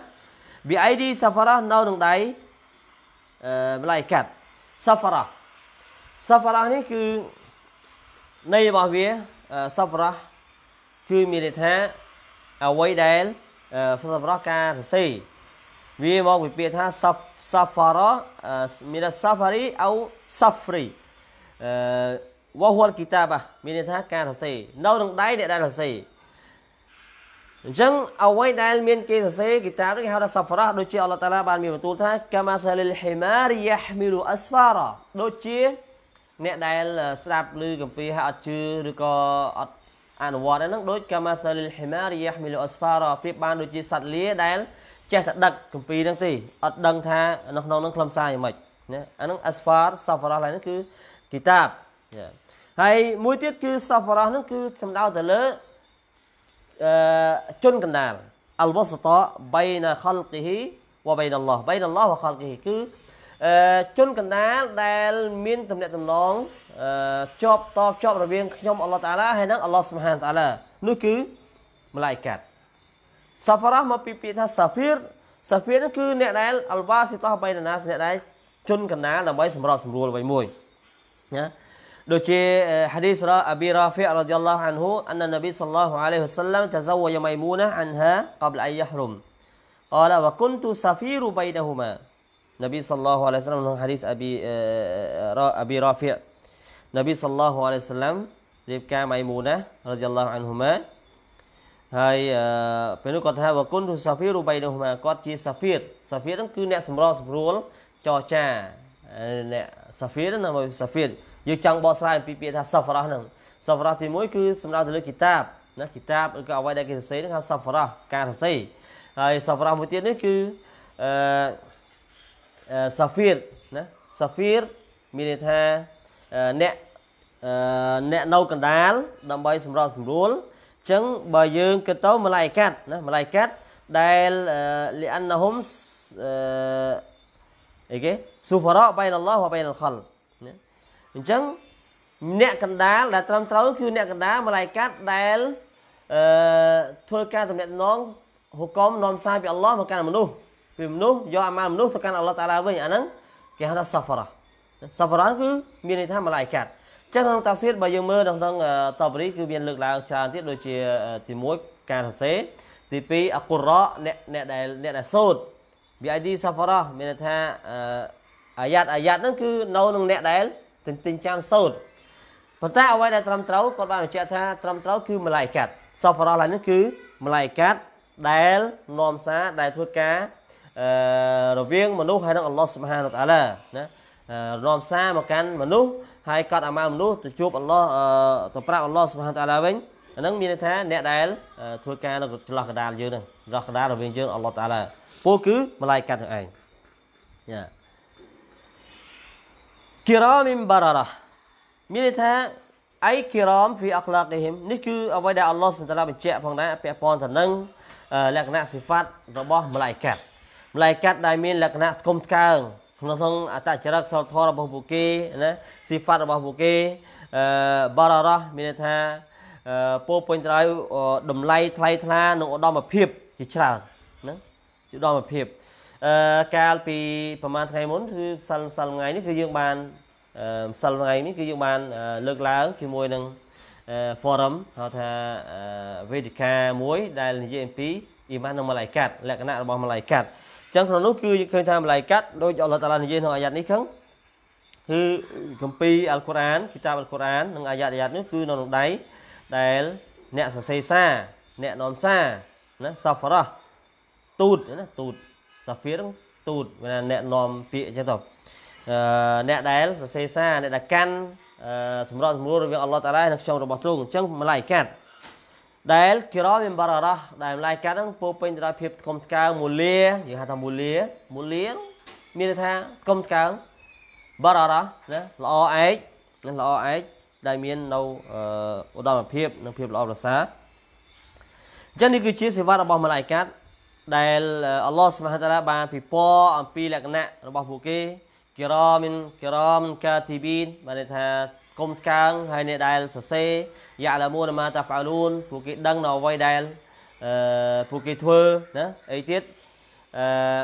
ប៊ីអៃឌីសាហ្វារ៉ានៅក្នុងដៃអឺម្លាយកាត់សាហ្វារ៉ាសាហ្វារ៉ានេះគឺន័យរបស់វាសាហ្វារ៉ាគឺមានន័យថាអ្វីដែលសាហ្វារ៉ាការសរសេរវាមកពីពាក្យថា safara មាន safari អៅ safri អឺ وهو الكتابه មានន័យថាការសរសេរនៅក្នុងដៃអ្នកដែលសរសេរអញ្ចឹងអ្វីដែលមានគេសរសេរគីតាបគេហៅថាសាហ្វរ៉ាដូចជាអល់ឡោះតាឡាបានមានបន្ទូលថាកាមាសាលិលហ៊ីម៉ារយ៉ាហ្មីលូអស្វារ៉ាដូចជាអ្នកដែល ស្ដាប់ឮកម្ពីហើយអត់ជឿឬក៏អត់អនុវត្តហ្នឹងដូចកាមាសាលិលហ៊ីម៉ារយ៉ាហ្មីលូអស្វារ៉ាប្រៀបបានដូចជាសត្វលាដែលចេះតែដឹកគម្ពីរហ្នឹងទេអត់ដឹងថានៅក្នុងហ្នឹងខ្លឹមសារយ៉ាងម៉េចណាអាហ្នឹង asfar safara ហ្នឹងគឺគីតាបហើយមួយទៀតគឺ safara ហ្នឹងគឺសំដៅទៅលើអឺជនកណ្ដាល al-wasata baina khalqihi wa baina Allah baina Allah wa khalqihi គឺអឺជនកណ្ដាលដែលមានទំនាក់ទំនងអឺជាប់តបជាប់រវាងខ្ញុំអល់ឡោះតាឡាហើយនឹងអល់ឡោះសុបហានតាឡានោះគឺម្លាយកាត់សាហ្វារ៉ាមកពីពាក្យថាសាហ្វៀរសាហ្វៀរនោះគឺអ្នកដែលអលវ៉ាស៊ីតោះបៃណាសអ្នកដែលជនកណាលដើម្បីសម្របសម្រួលអ្វីមួយណាដូចជា hadith រ៉ាអប៊ីរ៉ាហ្វីរ៉ាឌីយ៉ាឡោះអានហ៊ូអានណាប៊ីសល្លោះអាឡៃហ៊ីវសាឡាំតាហ្សាវយមៃមូណាអានហាកបលអៃយ៉ាហ្រុម قال وكنت سفير بينهما នប៊ីសល្លោះអាឡៃហ៊ីវសាឡាំក្នុង hadith អប៊ីរ៉ាអប៊ីរ៉ាហ្វីរ៉ានប៊ីសល្លោះអាឡៃហ៊ីវសាឡាំរៀបការមៃមូណារ៉ាឌីយ៉ាឡោះអានហ៊ូម៉ាហើយពេលនោះគាត់ថាវគុណទុសាភិរុបៃនោះមកគាត់ជាសាភៀតសាភៀតហ្នឹងគឺអ្នកសម្រសម្រួលចរចាអ្នកសាភៀតណាមកសាភៀតយើងចង់បកស្រាយពីពាក្យថាសាហ្វរ៉ះហ្នឹងសាហ្វរ៉ះទី1គឺសម្ដៅទៅលើគីតាបណាគីតាបឬក៏អ្វីដែលគេសរសេរហ្នឹងហៅសាហ្វរ៉ះការសរសេរហើយសាហ្វរ៉ះមួយទៀតនេះគឺអឺសាហ្វៀតណាសាហ្វៀតមានន័យថាអ្នកអ្នកនៅកណ្ដាលដើម្បីសម្រាប់សម្រួលចឹងបើយើងគិតទៅម្លាយកាត់ណាម្លាយកាត់ដែលលីអានណហុំអីគេស៊ូហ្វរ៉ាបៃនអល់ឡោះវ៉បៃនអលខលណាអញ្ចឹងអ្នកកណ្ដាលដែលត្រឹមត្រូវ គឺអ្នកកណ្ដាលម្លាយកាត់ដែលអឺធ្វើការតំណែងហុកមនាំសារពីអល់ឡោះមកកាន់មនុស្សពីមនុស្សយកអាម៉ាមនុស្សទៅកាន់អល់ឡោះតាឡាវិញអាហ្នឹងគេហៅថាសាហ្វរ៉ាសាហ្វរ៉ាគឺមានន័យថាម្លាយកាត់ចឹងក្នុងតាសៀតបើយើងមើលក្នុងតបរីគឺមានលើកឡើងច្រើនទៀតដូចជាទី1ការសរសេរទី2អកុរ៉អ្នកអ្នកដែលអ្នកដែលសូត្រ BID សាហ្វារ៉ាមានន័យថាអាយ៉ាត់អាយ៉ាត់ហ្នឹងគឺនៅក្នុងអ្នកដែលទិញចាំសូត្រប៉ុន្តែអ្វីដែលត្រឹមត្រូវគាត់បានបញ្ជាក់ថាត្រឹមត្រូវ គឺម្លាយកាត់សាហ្វារ៉ាឡើយហ្នឹងគឺម្លាយកាត់ដែលនាំសារដែលធ្វើការរវាងមនុស្សហើយនឹងអល់ឡោះសុបហានតាឡាណានាំសារមកកាន់មនុស្សហើយកត់អាម៉ៅមនុស្សទៅជួបអល់ឡោះទៅប្រាក់អល់ឡោះសុបហានតាឡាវិញអានឹងមានន័យថាអ្នកដែល ធ្វើការនៅចន្លោះកដាលយើងហ្នឹងចន្លោះកដាលរវាងយើងអល់ឡោះតាឡាពួកគឺម្លាយកាត់នឹងឯងយ៉ាគិរ៉ាមីមបារ៉ាមានន័យថាអៃគិរ៉មហ្វីអក្លាកេហឹមនេះគឺអ្វីដែលអល់ឡោះសុបហានតាឡាបញ្ជាក់ផងដែរពាក់ព័ន្ធទៅនឹងលក្ខណៈសិហ្វាតរបស់ម្លាយកាត់ម្លាយកាត់ដែលមានលក្ខណៈស្គមស្កើងក្នុងក្នុងអតចរិតសិលធម៌របស់ពួកគេណាស៊ីហ្វាត់របស់ពួកគេអឺបររោះមានន័យថាពោពេញត្រូវតម្លៃថ្លៃថ្លានិងឧត្តមភាពជាច្រើនណាជាឧត្តមភាពអឺកាលពីប្រហែលថ្ងៃមុនគឺសិលសិលថ្ងៃនេះគឺយើងបានសិលថ្ងៃនេះគឺយើងបាន លើកឡើងជាមួយនឹង forum ហៅថាវេទិកាមួយ ដែលនិយាយអំពីអ៊ីម៉ាននិងម៉ាឡៃកាត់លក្ខណៈរបស់ម៉ាឡៃកាត់ចឹងក្នុងនោះគឺឃើញថាម្លាយកាត់ដោយអល់ឡោះតាឡានិយាយក្នុងអាយ៉ាត់នេះខឹងគឺគម្ពីរអល់កុរ៉ានគីតាបអល់កុរ៉ាននិងអាយ៉ាត់អាយ៉ាត់នោះគឺនៅក្នុងដៃដែលអ្នកសរសេរសារអ្នកនាំសារណាសាហ្វរ៉ាទូតណាទូតសាហ្វៀរទូតមានអ្នកនាំពាក្យអញ្ចឹងទៅអ្នកដែលសរសេរសារអ្នកដែលកាន់សម្រាប់សម្រួលរវាងអល់ឡោះតាឡានិងខ្យងរបស់ទ្រង់អញ្ចឹងម្លាយកាត់ដែលក្រមមានបាររោះដែលម្លាយកាត់ហ្នឹងពោពេញទៅដោយភាពថ្កុំថ្កើងមូលាយើងហៅថាមូលាមូលាមានន័យថាថ្កុំថ្កើងបាររោះណាល្អឯកនឹងល្អឯកដែលមាននៅឧត្តមភាពនិងភាពល្អប្រសើរអញ្ចឹងនេះគឺជាសេវារបស់ម្លាយកាត់ដែលអល់ឡោះសុបហានតាឡាបានពិពណ៌អំពីលក្ខណៈរបស់ពួកគេគិរ៉ាមិនគិរ៉ាមិនកាទីប៊ីនបានន័យថាកុំថ្កើងហើយអ្នកដែលសរសេរយ៉ាឡាមូនម៉ាតាហ្វាលូនពួកគេដឹងនៅអ្វីដែលអឺពួកគេធ្វើណាអីទៀតអឺ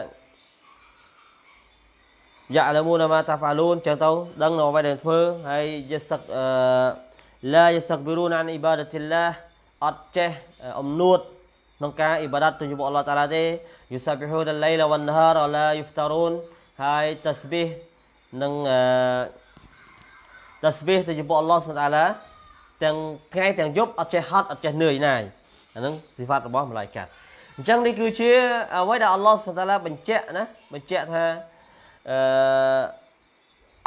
យ៉ាឡាមូនម៉ាតាហ្វាលូនចឹងទៅដឹងនៅអ្វីដែលធ្វើហើយយស្តកអឺឡាយស្តកប៊ីរូនអានអ៊ីបាដតិលឡាអត់ចេះអំនួតក្នុងការអ៊ីបាដតទៅជាមួយអល់ឡោះតាឡាទេយូសាប៊ីហូដលឡៃលវនហារឡាយហ្វតារូនហើយតស្ប៊ីនឹងអឺតាស្វេះទៅចំពោះអល់ឡោះសុបតាឡាទាំងថ្ងៃទាំងយប់អត់ចេះហត់អត់ចេះនឿយណាយអានឹងសិផាតរបស់ម្លាយកាត់អញ្ចឹងនេះគឺជា អ្វីដែលអល់ឡោះសុបតាឡាបញ្ជាក់ណាបញ្ជាក់ថាអឺ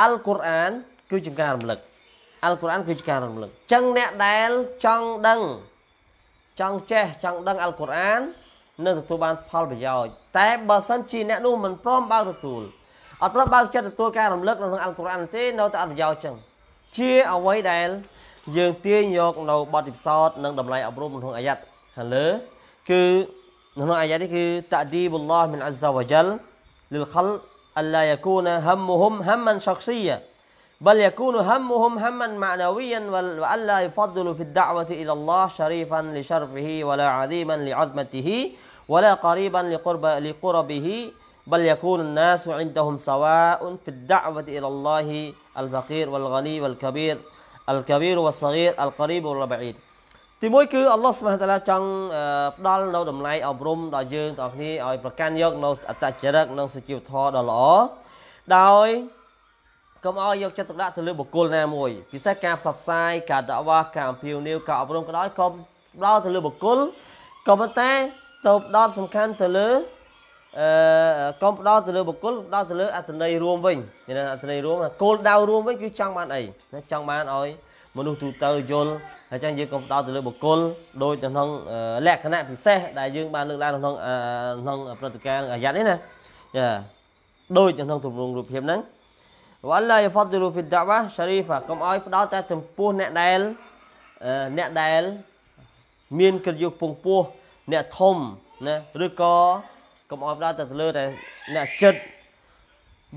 អល់កុរអាន គឺជាការរំលឹកអល់កុរអាន គឺជាការរំលឹកអញ្ចឹងអ្នកដែលចង់ដឹងចង់ចេះចង់ដឹងអល់កុរអាននឹងទទួលបាន ផលប្រយោជន៍តែបើសិនជាអ្នកនោះមិនព្រមបើកទទួលអត់ព្រមបើកចិត្តទទួលការរំលឹកនៅក្នុងអល់កុរអានទេនៅតែអត់ប្រយោជន៍អញ្ចឹងជាអ្វីដែលយើងទាញយកនៅបទពិសោធន៍និងតម្លៃអប់រំក្នុងអាយ៉ាត់ខាងលើគឺក្នុងអាយ៉ាត់នេះគឺតាឌីបុលឡោះមិនអាហ្សាវ៉ាជលលិលខលអឡាយគូនហមហមហមនឆកស៊ីយ៉ា بل يكون همهم هما معنويا وألا يفضل في الدعوة إلى الله شريفا لشرفه ولا عظيما لعظمته ولا قريبا لقرب لقربه بل يكون الناس عندهم سواء في الدعوة إلى الله Al-Faqir wal Ghani wal Kabir Al Kabir wal Saghir Al Qarib wal Ba'id ទីមួយគឺអល់ឡោះស្មាតឡាចង់ផ្ដល់នៅតម្លៃអប់រំដល់យើងទាំងអស់គ្នាឲ្យប្រកាន់យកនៅអត្តចរិតនិងសុជីវធម៌ដ៏ល្អដោយកុំឲ្យយកចិត្តទុកដាក់ទៅលើបុគ្គលណាមួយពិសេសការផ្សព្វផ្សាយការដាក់វ៉ាការអំពាវនាវការអប់រំក៏ដោយកុំផ្ដោតទៅលើបុគ្គលក៏ប៉ុន្តែទៅផ្ដោតសំខាន់ទៅលើអឺកុំផ្ដោតទៅលើបុគ្គលផ្ដោតទៅលើអត្ថន័យរួមវិញមានអត្ថន័យរួមគោលដៅរួមវិញគឺចង់បានអីណាចង់បានឲ្យ មនុស្សទូទៅយល់ហើយចឹងយើងកុំផ្ដោតទៅលើបុគ្គលដូចនៅក្នុងលក្ខណៈពិសេសដែលយើង បានលើកឡើងនៅក្នុងក្នុងព្រឹត្តិការណ៍អាយ៉ាត់នេះណាចាដូចនៅក្នុងទម្រង់រូបភាពហ្នឹងវ៉ាឡាយហ្វាត់រូបភាពដាវ៉ាសារីហ្វាកុំឲ្យផ្ដោតតែចំពោះអ្នកដែលអ្នកដែល មានកិត្តិយសពងពោះអ្នកធំណាឬក៏កុំអោយផ្ដោតតែទៅលើតែអ្នកចិត្ត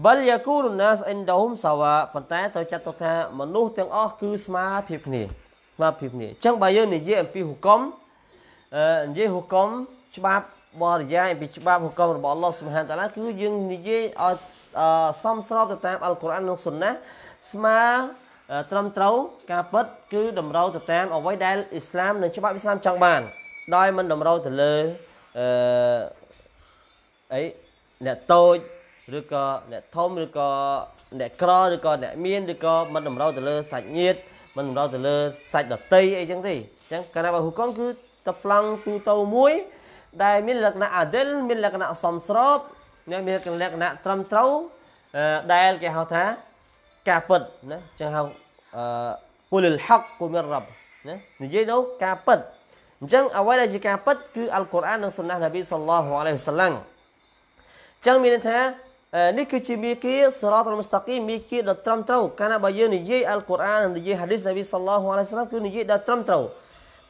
បលយាគូនណាសអិនដុំសាវ៉ាប៉ុន្តែត្រូវចាត់ទុកថាមនុស្សទាំងអស់គឺស្មើភាពគ្នាស្មើភាពគ្នាអញ្ចឹងបើយើងនិយាយអំពីហុកុំអឺនិយាយហុកុំច្បាប់បរិយាយពីច្បាប់ហុកុំរបស់អល់ឡោះសុបហាន តាឡាគឺយើងនិយាយឲ្យសមស្របទៅតាមអល់កុរអាននិងសុនណាស្មើត្រឹមត្រូវការពិតគឺ តម្រូវទៅតាមអ្វីដែលអ៊ីស្លាមនិងច្បាប់អ៊ីស្លាមចង់បាន ដោយមិនតម្រូវទៅលើអឺអីអ្នកតូចឬក៏អ្នកធំឬក៏អ្នកក្រឬក៏អ្នកមានឬក៏មិនតម្រូវទៅលើសាច់ញាតិមិនតម្រូវទៅលើសាច់ដតីអីចឹងទេអញ្ចឹងកាលណាបើហ៊ូកុងគឺ តប្លង់ទូទៅមួយដែលមានលក្ខណៈអាដិលមានលក្ខណៈសមស្របមានលក្ខណៈត្រឹមត្រូវដែលគេហៅថាការពិតណាចឹងហៅអឺគុលលហកគុមិររ៉ាប់ណានិយាយទៅការពិតអញ្ចឹងអ្វីដែលជាការពិតគឺអល់កុរអាននិងសុណាហ៍នប៊ីសល្លឡោះអាឡៃហ៊ីវសល្លាមចឹងមានន័យថានេះគឺជាមេគាសរ៉ាតអលមស្តាគីមេគាដ៏ត្រឹមត្រូវកាលណាបើយើងនិយាយអល់កុរអាននិយាយហាឌីសនាប៊ីសល្លោះអាឡៃសាឡាមគឺនិយាយដល់ត្រឹមត្រូវ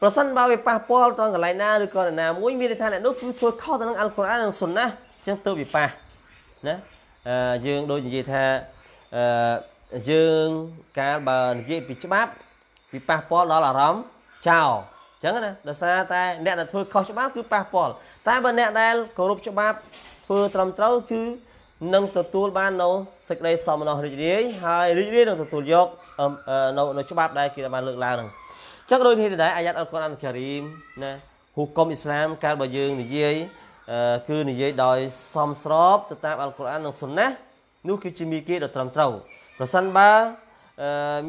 ប្រសិនបើវាប៉ះពាល់ត្រង់កន្លែងណាឬក៏ណាមួយមានន័យថាអ្នកនោះគឺធ្វើខុសទៅនឹងអល់កុរអាននិងសុនណាចឹងទៅវាប៉ះណាយើងដូចនិយាយថាយើងកាលបើនិយាយពីច្បាប់វាប៉ះពាល់ដល់អារម្មណ៍ចោលចឹងណាដោយសារតែអ្នកដែលធ្វើខុសច្បាប់គឺប៉ះពាល់តែបើអ្នកដែលគោរពច្បាប់ធ្វើត្រឹមត្រូវគឺនឹងទទួលបាននៅសេចក្តីសមណោះរីករាយ ហើយរីករាយនឹងទទួលយកនៅនៅច្បាប់ ដែលគេបានលើកឡើងហ្នឹងចឹងដូចនេះដែរអាយ៉ាត់អល់កុរអានការីមណាហូកុំអ៊ីស្លាម កាលបើយើងនិយាយគឺនិយាយដោយ សមស្របទៅតាមអល់កុរអាននិងសុនណះនោះគឺជាមីគេដ៏ត្រឹមត្រូវប្រសិនបើ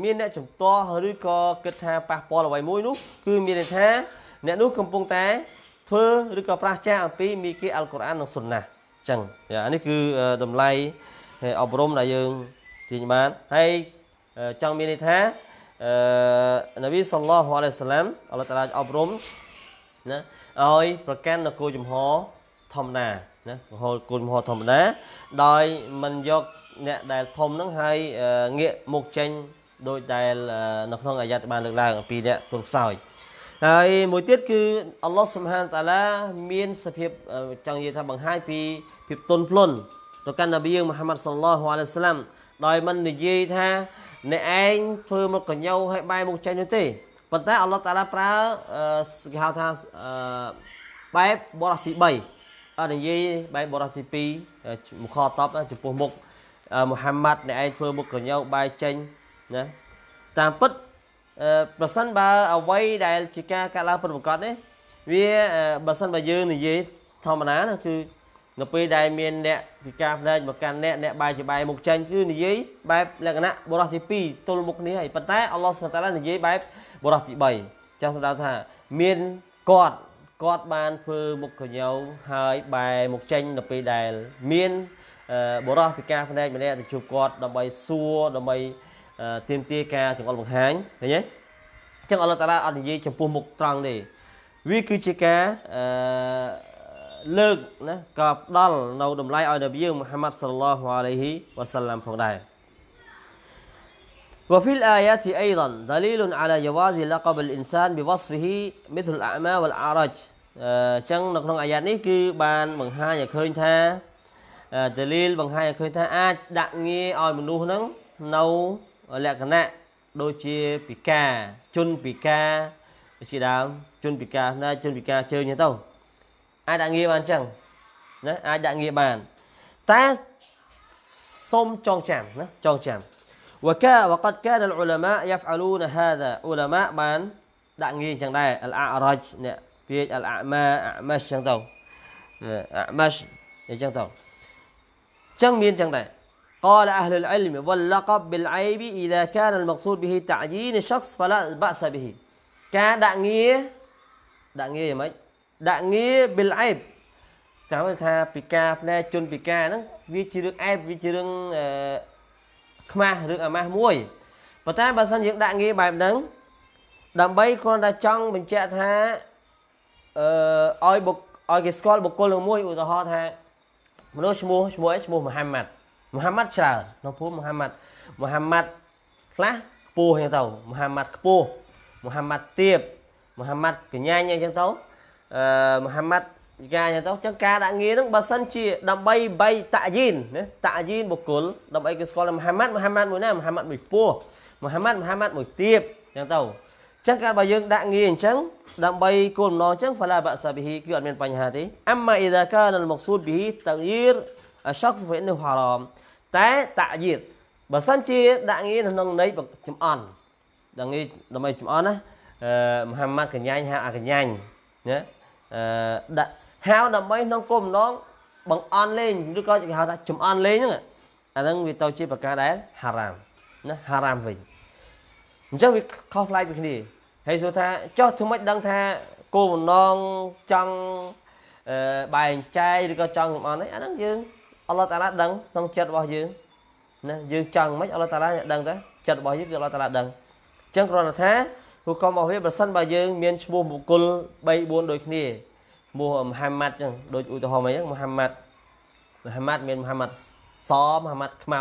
មានអ្នក ចំទាស់ឬក៏គិតថាប៉ះពាល់អ្វីមួយនោះ គឺមានន័យថាអ្នកនោះកំពុងតែ ធ្វើឬក៏ប្រះចាអំពីមីគាអល់កុរអាននិងសុនណាអញ្ចឹងនេះគឺតម្លៃអប់រំដែលយើងទាញបានហើយចង់មានន័យថាអឺនប៊ីសល្លោះអាឡៃសាឡាមអល់ឡោះតាឡាអប់រំណាឲ្យប្រកាន់នគរជំហរធម្មតាណាគោលគោលជំហរធម្មតាដោយមិនយកអ្នកដែលធំហ្នឹងហើយងាកមុខចេញដោយដែលនៅក្នុងអាយ៉ាតបានលើកឡើងអំពីអ្នកទុនខ្សោយហើយមួយទៀតគឺអល់ឡោះសុបហានតាឡាមានសភាពចង់និយាយថាបង្ហាញពីភាពទុនភ្លន់ទៅកាន់នប៊ីយើងមូហាម៉ាត់សល្លោះអាឡៃសាឡាមដោយមិននិយាយថាអ្នកឯងធ្វើមកកញ្ញោឲ្យបែរមុខចេញនោះទេប៉ុន្តែអល់ឡោះតាឡាប្រើគេហៅថាបែបបរោះទី3អត់និយាយបែបបរោះទី2មុខតបចំពោះមុខមូហាម៉ាត់អ្នកឯងធ្វើមុខកញ្ញោបាយចេញណាតាមពិតប្រសិនបើអ្វីដែលជាការកាត់ឡើងពិតប្រាកដនេះវាបើសិនបើយើងនិយាយធម្មតាណាគឺនៅពេលដែលមានអ្នកពិការផ្នែកមកកាន់អ្នកអ្នកបាយជាបាយមុខចាញ់គឺនិយាយបែបលក្ខណៈបរោះទី2ទល់មុខគ្នាហើយប៉ុន្តែអល់ឡោះសុបតាឡានិយាយបែបបរោះទី3ចាំសម្ដៅថាមានគាត់គាត់បានធ្វើមុខកញ្ញោហើយបែមុខចាញ់នៅពេលដែលមានបរោះពីការផ្នែកម្នាក់ទៅជួបគាត់ដើម្បីសួរដើម្បីទៀមទាការ ចង្អុលបង្ហាញឃើញទេអញ្ចឹងអល់ឡោះតាឡាអត់និយាយចំពោះមុខត្រង់ទេវាគឺជាការអឺលើកណាក៏ផ្ដល់នៅតម្លៃឲ្យនប៊ីយើងមូហាម៉ាត់សល្លោះអាឡៃហ៊ីវ៉ាសាឡាំផងដែរ وفي الآيات أيضا دليل على جواز لقب الإنسان بوصفه مثل الأعمى والأعرج អញ្ចឹងនៅក្នុងអាយ៉ាតនេះគឺបានបង្ហាញឲ្យឃើញថាតលីលបង្ហាញឲ្យឃើញថាអាច ដាក់ងារឲ្យមនុស្សហ្នឹងនៅលក្ខណៈដូចជាពិការជនពិការជាដើមជនពិការណាជនពិការជើងហ្នឹងទៅអាចដាក់ងារបានចឹងណាអាចដាក់ងារបានតែសូមចងចាំណាចងចាំ وكا وقد كان العلماء يفعلون هذا علماء បានដាក់ងារចឹងដែរអលអារ៉ាជអ្នកពាក្យអលអាម៉ាអាម៉ាសចឹងទៅអាម៉ាសចឹងទៅចឹងមានចឹងដែរ قال أهل العلم واللقب بالعيب إذا كان المقصود به تعيين الشخص فلا بأس به ការដាក់ងារដាក់ងារយ៉ាងម៉េចដាក់ងារ بالعيب ចាំថាពិការផ្នែកជនពិការហ្នឹងវាជារឿងអែបវាជារឿងខ្មាស់រឿងអាម៉ាស់មួយប៉ុន្តែបើសិនយើងដាក់ងារបែបហ្នឹងដើម្បីគ្រាន់តែចង់បញ្ជាក់ថាអឺឲ្យឲ្យគេស្គាល់បុគ្គលនឹងមួយឧទាហរណ៍ថាមនុស្សឈ្មោះឈ្មោះអីឈ្មោះមូហាម៉ាត់មូហាម៉ាត់ច្រើននៅពូមូហាម៉ាត់មូហាម៉ាត់ខ្លះខ្ពស់អញ្ចឹងទៅមូហាម៉ាត់ខ្ពស់មូហាម៉ាត់ទៀបមូហាម៉ាត់កញ្ញាអញ្ចឹងទៅអឺមូហាម៉ាត់យ៉ាងអញ្ចឹងទៅអញ្ចឹងការដាក់ងារហ្នឹងបើសិនជាដើម្បីបីតាយីនណាតាយីនបុគ្គលដើម្បីគេស្គាល់មូហាម៉ាត់មូហាម៉ាត់មួយណាមូហាម៉ាត់មួយខ្ពស់មូហាម៉ាត់មូហាម៉ាត់មួយទៀបអញ្ចឹងទៅចឹងកាលបើយើងដាក់ងាយអញ្ចឹងដើម្បីគោលបំណងអញ្ចឹង فلا بأس به គឺអត់មានបញ្ហាទេ أما إذا كان المقصود به تغيير الشخص فإنه حرام តែតាក់យៀតបើសិនជា ដាក់ងាយនៅក្នុងន័យចំអន់ដាក់ងាយដើម្បីចំអន់ណាអឺមហាម៉ាត់កញ្ញាញហៅអាកញ្ញាញណាអឺដាក់ហៅដើម្បីក្នុងគោលបំណងបង្អន់លេងឬក៏គេហៅថាចំអន់លេងហ្នឹងអាហ្នឹងវាទៅជាប្រការដែលហារ៉ាមណាហារ៉ាមវិញអញ្ចឹងវាខុសប្លែកពីគ្នាហើយសួរថាចុះធ្វើម៉េចដឹងថាគោលបំណងចង់បែងចែកឬក៏ចង់លំអន់អីអាហ្នឹងយើងអល់ឡោះតាឡាដឹងក្នុងចិត្តរបស់យើងណាយើងចង់មិនអល់ឡោះតាឡាដឹងតើចិត្តរបស់យើងគឺអល់ឡោះតាឡាដឹងអញ្ចឹងគ្រាន់តែថាហុកមរបស់វាប្រសិនបើយើងមានឈ្មោះបុគ្គល3 4ដូចគ្នាឈ្មោះមហាម៉ាត់អញ្ចឹងដូចឧទាហរណ៍អីហ្នឹងមហាម៉ាត់មហាម៉ាត់មានមហាម៉ាត់សមហាម៉ាត់ខ្មៅ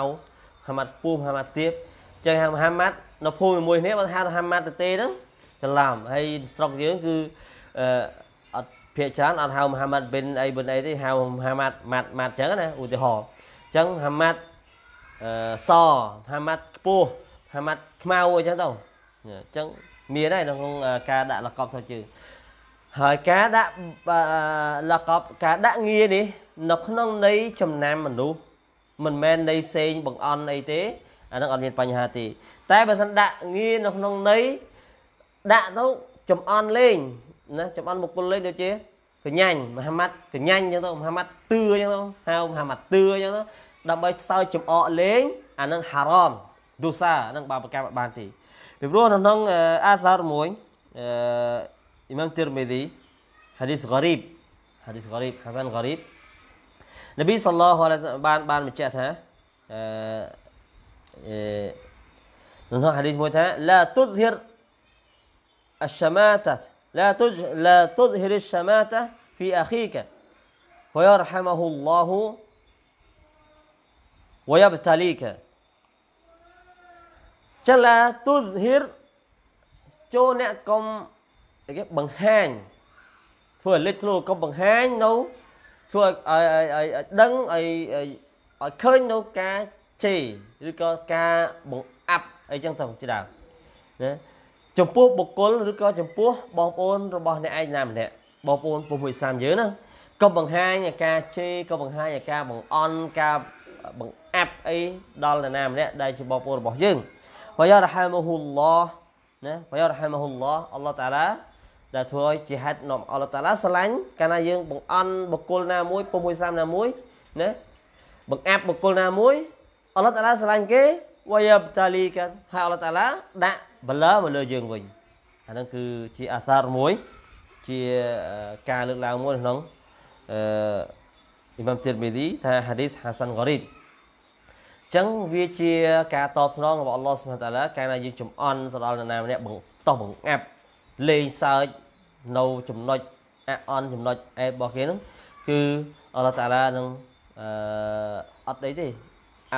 មហាម៉ាត់ពូមហាម៉ាត់ទៀបអញ្ចឹងមហាម៉ាត់នៅភូមិមួយនេះបើហៅថាម៉ាតទេហ្នឹងច្រឡំហើយស្រុកយើងគឺអឺអត់ភាគច្រើនអត់ហៅមហាម៉ាត់ប៊ិនអីប៊ិនអីទេហៅមហាម៉ាត់ម៉ាត់ម៉ាត់ចឹងណាឧទាហរណ៍ចឹងហាម៉ាត់អឺសមហាម៉ាត់ខ្ពស់ហាម៉ាត់ខ្មៅអីចឹងទៅចឹងមានហើយនៅក្នុងការដាក់លកប់សោះជើងហើយការដាក់លកប់ការដាក់ងារនេះនៅក្នុងន័យចំណាំមនុស្សមិនមែនន័យផ្សេងបង្អន់អីទេអានឹងអត់មានបញ្ហាទេតែបើសិនដាក់ងារនៅក្នុងន័យដាក់ទៅចំអន់លេងណាចំអន់មុខពលលេងដូចជាកញ្ញាញមហាម៉ាត់កញ្ញាញអញ្ចឹងទៅមហាម៉ាត់ទឿអញ្ចឹងទៅហៅមហាម៉ាត់ទឿអញ្ចឹងទៅដើម្បីខ្សោយចំអកលេងអានឹងហារ៉មឌូសានឹងបាបកម្មបានទីពីព្រោះនៅក្នុងអាសារមួយអឺអ៊ីម៉ាំទីរមីឌី حديث غريب حديث غريب حسن غريب នប៊ីសល្លោះបានបានបញ្ជាក់ថាអឺ من حديث موتى لا تظهر الشماتة لا تج... لا تظهر الشماتة في أخيك ويرحمه الله ويبتليك chẳng là tuzhir cho អ្នកកុំគេបង្ហាញធ្វើលេចធ្លោកុំបង្ហាញនៅធ្វើឲ្យឲ្យឲ្យដឹងឲ្យឲ្យឃើញនៅការជេរឬក៏ការបង្អីចឹងទៅជាដើមណាចំពោះបុគ្គលឬក៏ចំពោះ បងប្អូនរបស់អ្នកឯងណាម្នាក់បងប្អូនពុះមួយសាមយើងណាកុំបង្ហាញអាការជេរកុំបង្ហាញអាការបង្អន់ការបង្អាប់អីដល់អ្នកណាម្នាក់ដែលជាបងប្អូនរបស់យើងវយ៉ារហាមហ៊ូឡោះណាវយ៉ារហាមហ៊ូឡោះអល់ឡោះតាឡាដែលធ្វើឲ្យជាហេតុនាំអល់ឡោះតាឡាស្រឡាញ់កាលណាយើងបង្អន់បុគ្គលណាមួយពុះមួយសាមណាមួយណាបង្អាប់បុគ្គលណាមួយអល់ឡោះតាឡាស្រឡាញ់គេវយបតាលីកាហើយអល់តាឡាដាក់បលើមកលើយើងវិញអានឹងគឺជាអាសារមួយជាការលើកឡើងមួយក្នុងអឺអ៊ីម៉ាមទីរមីឌីថាហាឌីសហាសាន់ហ្គារីបចឹងវាជា ការតបស្នងរបស់អល់ឡោះស្មាតាឡាកាលណាយើងចំអន់ទៅដល់នរណាម្នាក់បង្តោះបង្អាប់លេងសើចនៅចំណុចអអន់ចំណុចអែបរបស់គេនោះគឺអល់ឡោះតាឡានឹងអឺអត់អីទេ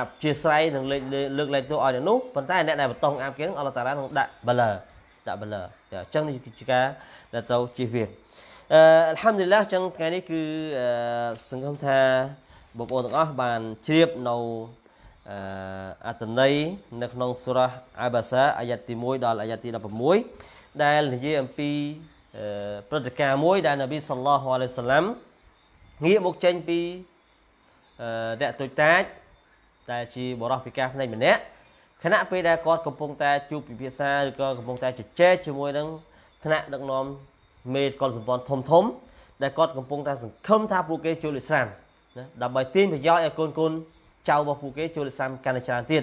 អបជាស្រ័យនឹងលើកលើកលែងទោសឲ្យអ្នកនោះប៉ុន្តែអ្នកដែលបន្តអាប់គេនឹងអល់តារានឹងដាក់ blur ដាក់ blur អញ្ចឹងនេះជាការដែលត្រូវជៀសវាងអឺអល់ហាំឌីលឡាអញ្ចឹងថ្ងៃនេះគឺអឺសង្ឃឹមថាបងប្អូនទាំងអស់បានជ្រាបនៅអឺអត្តន័យនៅក្នុងសូរ៉ាអាបាសាអាយ៉ាទី1ដល់អាយ៉ាទី16ដែលនិយាយអំពីព្រឹត្តិការណ៍មួយ ដែលនប៊ីសល្លោះអាឡៃសាឡាំងាកមកចេញពីរយៈទុយតាច់ដែលជាបរិះពិការភ្នែកម្នាក់ខណៈពេលដែលគាត់កំពុងតែជួបពិភាក្សាឬក៏កំពុងតែជជែកជាមួយនឹងថ្នាក់ដឹកនាំមេកុលសម្ព័ន្ធធំធំដែលគាត់កំពុងតែសង្ឃឹមថាពួកគេជួយលិសានណាដើម្បីទាញប្រយោជន៍ឲ្យកូនកូនចៅរបស់ពួកគេជួយលិសានកាន់តែច្រើនទៀត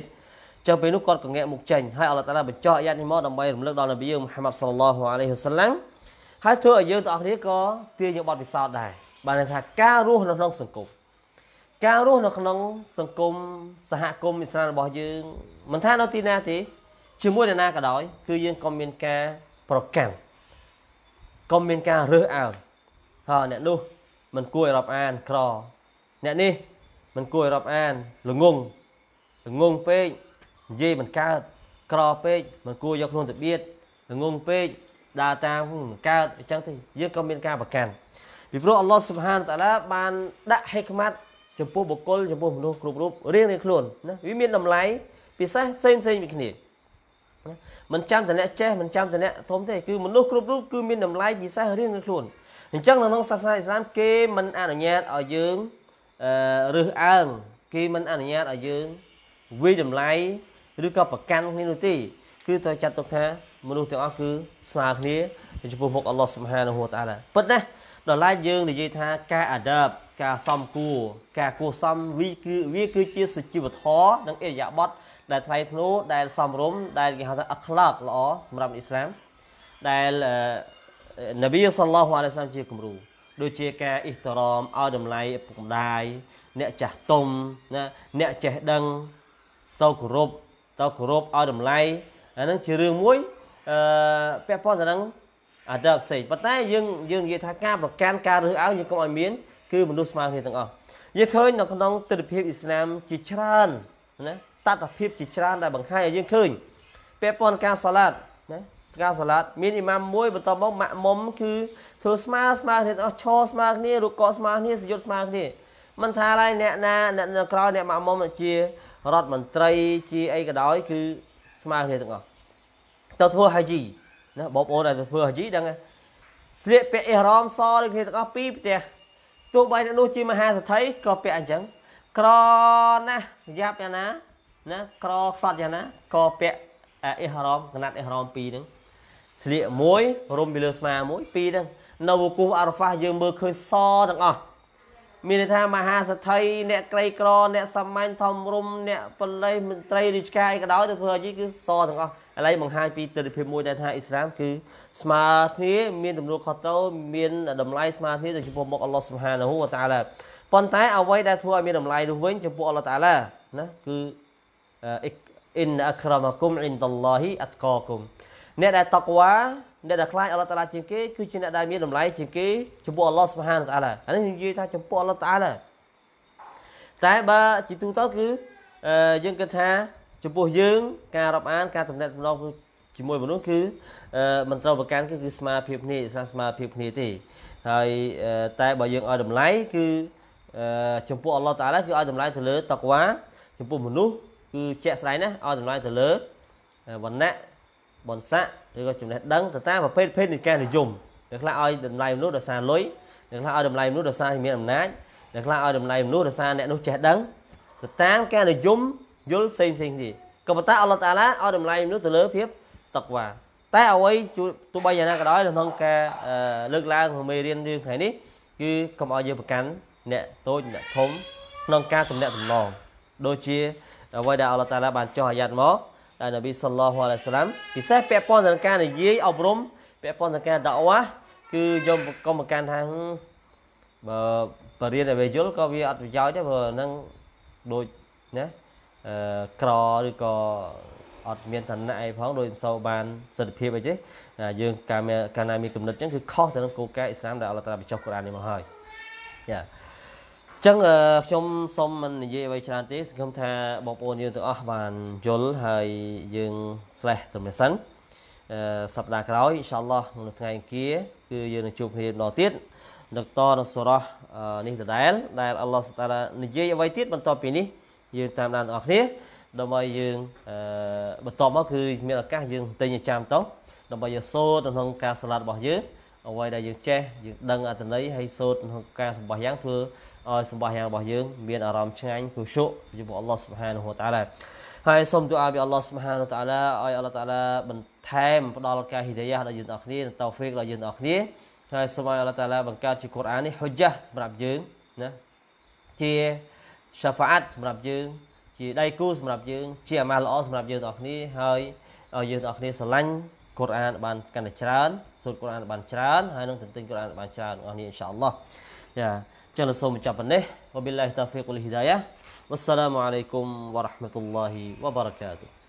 ចឹងពេលនោះគាត់ក៏ងាកមុខចេញហើយអល់ឡោះតាឡាបញ្ចុះអាយ៉ាតនេះមកដើម្បីរំលឹកដល់នប៊ីយើងមហាម៉ាត់សល្លឡោះអាឡៃហ៊ីវសាឡាំហើយធ្វើឲ្យយើងទាំងអស់គ្នាក៏ទាញយកបទពិសោធន៍ដែរបានន័យថាការរស់នៅក្នុងសង្គមការរស់នៅក្នុងសង្គមសហគមន៍ឥស្លាមរបស់យើងមិនថានៅទីណាទេជាមួយអ្នកណាក៏ដោយ គឺយើងក៏មានការប្រកាន់ក៏មានការរើសអើងហើយអ្នកនោះមិនគួរឲ្យរាប់អានក្រអ្នកនេះមិនគួរឲ្យរាប់អានល្ងងល្ងងពេកនិយាយមិនកើតក្រពេកមិនគួរយកខ្លួនទៅបៀតល្ងងពេកដើរតាមមិនកើតអញ្ចឹងទេយើងក៏មានការប្រកាន់ពីព្រោះអល់ឡោះស៊ុបហានតាឡាបានដាក់ហិកម៉ាត់ចំពោះបុគ្គលចំពោះមនុស្សគ្រប់រូបរៀងៗខ្លួនណាវាមានតម្លៃពិសេសផ្សេងផ្សេងពីគ្នាមិនចាំតអ្នកចេះមិនចាំតអ្នកធំទេគឺមនុស្សគ្រប់រូបគឺមានតម្លៃពិសេសរៀងៗខ្លួនអញ្ចឹងនៅក្នុងសាសនាអ៊ីស្លាមគេមិនអនុញ្ញាតឲ្យយើងរើសអើងគេមិនអនុញ្ញាតឲ្យយើងវាយតម្លៃឬក៏ប្រកាន់គ្នានោះទេគឺត្រូវចាត់ទុកថា មនុស្សទាំងអស់គឺស្មើគ្នាចំពោះមុខអល់ឡោះស៊ុបហានហូវតាឡាពិតណាស់ដល់ឡាយយើងនិយាយថាការអាដាបការសំគួរការគួសមវាគឺវាគឺជាសុជីវធម៌និងអរិយប័ត្រដែលថ្លៃថ្នូរដែលសំរុំដែលគេហៅថាអក្លាកល្អសម្រាប់អ៊ីស្លាមដែលនប៊ីសល្លោះអាឡៃសាមជាគំរូដូចជាការអ៊ីស្តរមឲ្យតម្លៃឪពុកម្ដាយអ្នកចាស់ទុំណាអ្នកចេះដឹងទៅគោរពទៅគោរពឲ្យតម្លៃអានឹងជារឿងមួយអឺពាក់ព័ន្ធទៅនឹងអាដាប់ផ្សេងប៉ុន្តែយើងយើងនិយាយថាការប្រកាន់ការរើសអើងយើងកុំឲ្យមានគឺមនុស្សស្មើគ្នាទាំងអស់យើងឃើញនៅក្នុងទិដ្ឋភាពអ៊ីស្លាមជាច្រើនណាតតភាពជាច្រើនដែលបង្ហាញឲ្យយើងឃើញពាក់ព័ន្ធការសាឡាត់ណាការសាឡាត់មានអ៊ីម៉ាមមួយបន្ទាប់មកម៉ាក់មុំគឺធ្វើស្មើស្មើគ្នាទាំងអស់ឈរស្មើគ្នាឬក៏ស្មើគ្នា សយុទ្ធស្មើគ្នាមិនថាឡើយអ្នកណាអ្នកនៅក្រៅអ្នកម៉ាក់មុំជារដ្ឋមន្ត្រីជាអីក៏ដោយ គឺស្មើគ្នាទាំងអស់ទៅធ្វើហាជីណាបងប្អូនដែលធ្វើហាជីដឹងស្លៀកពាក់អ៊ីរ៉មសដូចគ្នាទាំងអស់ពីរផ្ទះទោះបីអ្នកនោះជាមហាសទ្ធិក៏ពាក់អញ្ចឹងក្រណាស់យ៉ាប់យ៉ាងណាណាក្រខ្សត់យ៉ាងណាក៏ពាក់អ៊ីរ៉មកណាត់អ៊ីរ៉មពីរហ្នឹង ស្លៀកមួយរុំពីលើស្មាមួយពីរហ្នឹងនៅវគូអារ៉ហ្វាយើងមើលឃើញសទាំងអស់មានន័យថាមហាសទ្ធិអ្នកក្រីក្រអ្នកសាមញ្ញធំរុំអ្នកបលិសមន្ត្រីរាជការឯក៏ដោយទៅធ្វើអីគឺសទាំងអស់ឥឡូវបង្ហាញពីទស្សនវិជ្ជាមួយដែលថាអ៊ីស្លាមគឺស្មើគ្នាមានទំនួលខុសត្រូវមានតម្លៃស្មើគ្នាទៅចំពោះមុខអល់ឡោះសុបហានាហ៊ូវតាអាឡាប៉ុន្តែ អ្វីដែលធ្វើឲ្យមានតម្លៃនោះវិញចំពោះអល់ឡោះតាអាឡាណាគឺអ៊ីនអាក្រមាគុមអ៊ីនដឡោហ៊ីអាតកគុមអ្នកដែលតកវ៉ាអ្នកដែលខ្លាចអល់ឡោះតាអាឡាជាងគេគឺជាអ្នកដែលមានតម្លៃជាងគេចំពោះអល់ឡោះសុបហានាតាអាឡាអានេះនិយាយថាចំពោះអល់ឡោះតាអាឡាតែបើជាទូទៅគឺយើងគិតថាចំពោះយើងការរាប់អាន ការទំនាក់ទំនងជាមួយមនុស្សគឺមិនត្រូវប្រកាន់គឺគឺស្មារភាពគ្នាស្មារភាពគ្នាទេហើយតែបើយើងឲ្យតម្លៃគឺចំពោះអល់ឡោះតាឡាគឺឲ្យតម្លៃទៅលើ តកវ៉ាចំពោះមនុស្សគឺជាក់ស្ដែងណាឲ្យតម្លៃទៅលើវណ្ណៈបនស័កឬក៏ចំណេះដឹងទៅតាមប្រភេទភេទនៃការនិយមអ្នកខ្លះឲ្យតម្លៃមនុស្សដោយសារលុយអ្នកខ្លះឲ្យតម្លៃមនុស្សដោយសារមានអំណាចអ្នកខ្លះឲ្យតម្លៃមនុស្សដោយសារអ្នកនោះចេះដឹងទៅតាមការនិយមយល់ផ្សេងផ្សេងគ្នាក៏ប៉ុន្តែអល់ឡោះតាឡាឲ្យតម្លៃមនុស្សទៅលើភាព តក្វា តែអ្វីជួយទោះបីយ៉ាងណាក៏ដោយនៅក្នុងការលើកឡើងមេរៀនរឿងថ្ងៃនេះ គឺកុំឲ្យយើងប្រកាន់អ្នកតូចអ្នកធំក្នុងការទំនាក់ទំនងដូចជាអ្វីដែលអល់ឡោះតាឡាបានចោះអាយ៉ាត់មកដែលនប៊ីសល្លោះអាឡៃសាឡាមពិសេសពាក់ព័ន្ធនឹងការនិយាយអប់រំពាក់ព័ន្ធនឹងការដាក់វ៉ាគឺយកកុំប្រកាន់ថាបើបរៀនឲ្យវាយល់ក៏វាអត់ប្រយោជន៍ដែរព្រោះនឹងដូចណាក្រឬក៏អត់មានឋានៈអីផងដោយមិនសូវបាន សិទ្ធិភាពអីទេយើងកាលកាលណាមានគំនិតអញ្ចឹងគឺខុសទៅនឹងគោលការណ៍អ៊ីស្លាមដែលអល់ឡោះតាបញ្ចុះកូរ៉ាននេះមកហើយចាចឹងខ្ញុំសូមមិននិយាយអ្វីច្រើនទេសង្ឃឹមថាបងប្អូនយើងទាំងអស់បានយល់ហើយយើង slash ទៅមិនសិនសប្តាហ៍ក្រោយអ៊ីនសាអល់ឡោះនៅថ្ងៃអង្គារគឺយើងនឹងជួបគ្នាម្ដងទៀតនៅតនៅសូរ៉ានេះដដែល ដែលអល់ឡោះតាឡានិយាយអ្វីទៀតបន្ទាប់ពីនេះយើងតាមដានបងប្អូនដើម្បីយើងបន្តមកគឺមានឱកាសយើងទិញចាំតោះដើម្បីយើងសូត្រក្នុងការសាឡាត់របស់យើងអ្វីដែលយើងចេះយើងដឹងអត្ថន័យហើយសូត្រក្នុងការសម្បោះយ៉ាងធ្វើឲ្យសម្បោះយ៉ាងរបស់យើងមានអារម្មណ៍ឆ្ងាញ់គូសុជាមួយអល់ឡោះសុបហានហូតាឡាហើយសូមទូអាពីអល់ឡោះសុបហានហូតាឡាឲ្យអល់ឡោះតាឡាបន្ថែមផ្ដល់ការហិដាយាដល់យើងទាំងអស់គ្នាតោហ្វិកដល់យើងទាំងអស់គ្នាហើយសូមឲ្យអល់ឡោះតាឡាបង្កើតជាកូរ៉ាននេះហុជ្ជាសម្រាប់យើងណាជាសាហ្វាអាត់សម្រាប់យើងជាដៃគូសម្រាប់យើង ជាអាម៉ាល្អសម្រាប់យើងទាំងអស់គ្នាហើយឲ្យយើងទាំងអស់គ្នាស្រឡាញ់កូរ៉ានបានកាន់តែច្រើន សូត្រកូរ៉ានបានច្រើនហើយនឹងទន្ទឹងកូរ៉ានបានច្រើនបងប្អូនអ៊ីនសាអល់ឡោះចាចឹងសូមបញ្ចប់ប៉ុណ្ណេះវបិលឡាហ៊ីតាហ្វីកុលហ៊ីដាយ៉ាវ៉ាសសាឡាមអាឡៃគុំវ៉ារ៉ាហ្មាតុលឡាហ៊ីវ៉ាបារកាតុ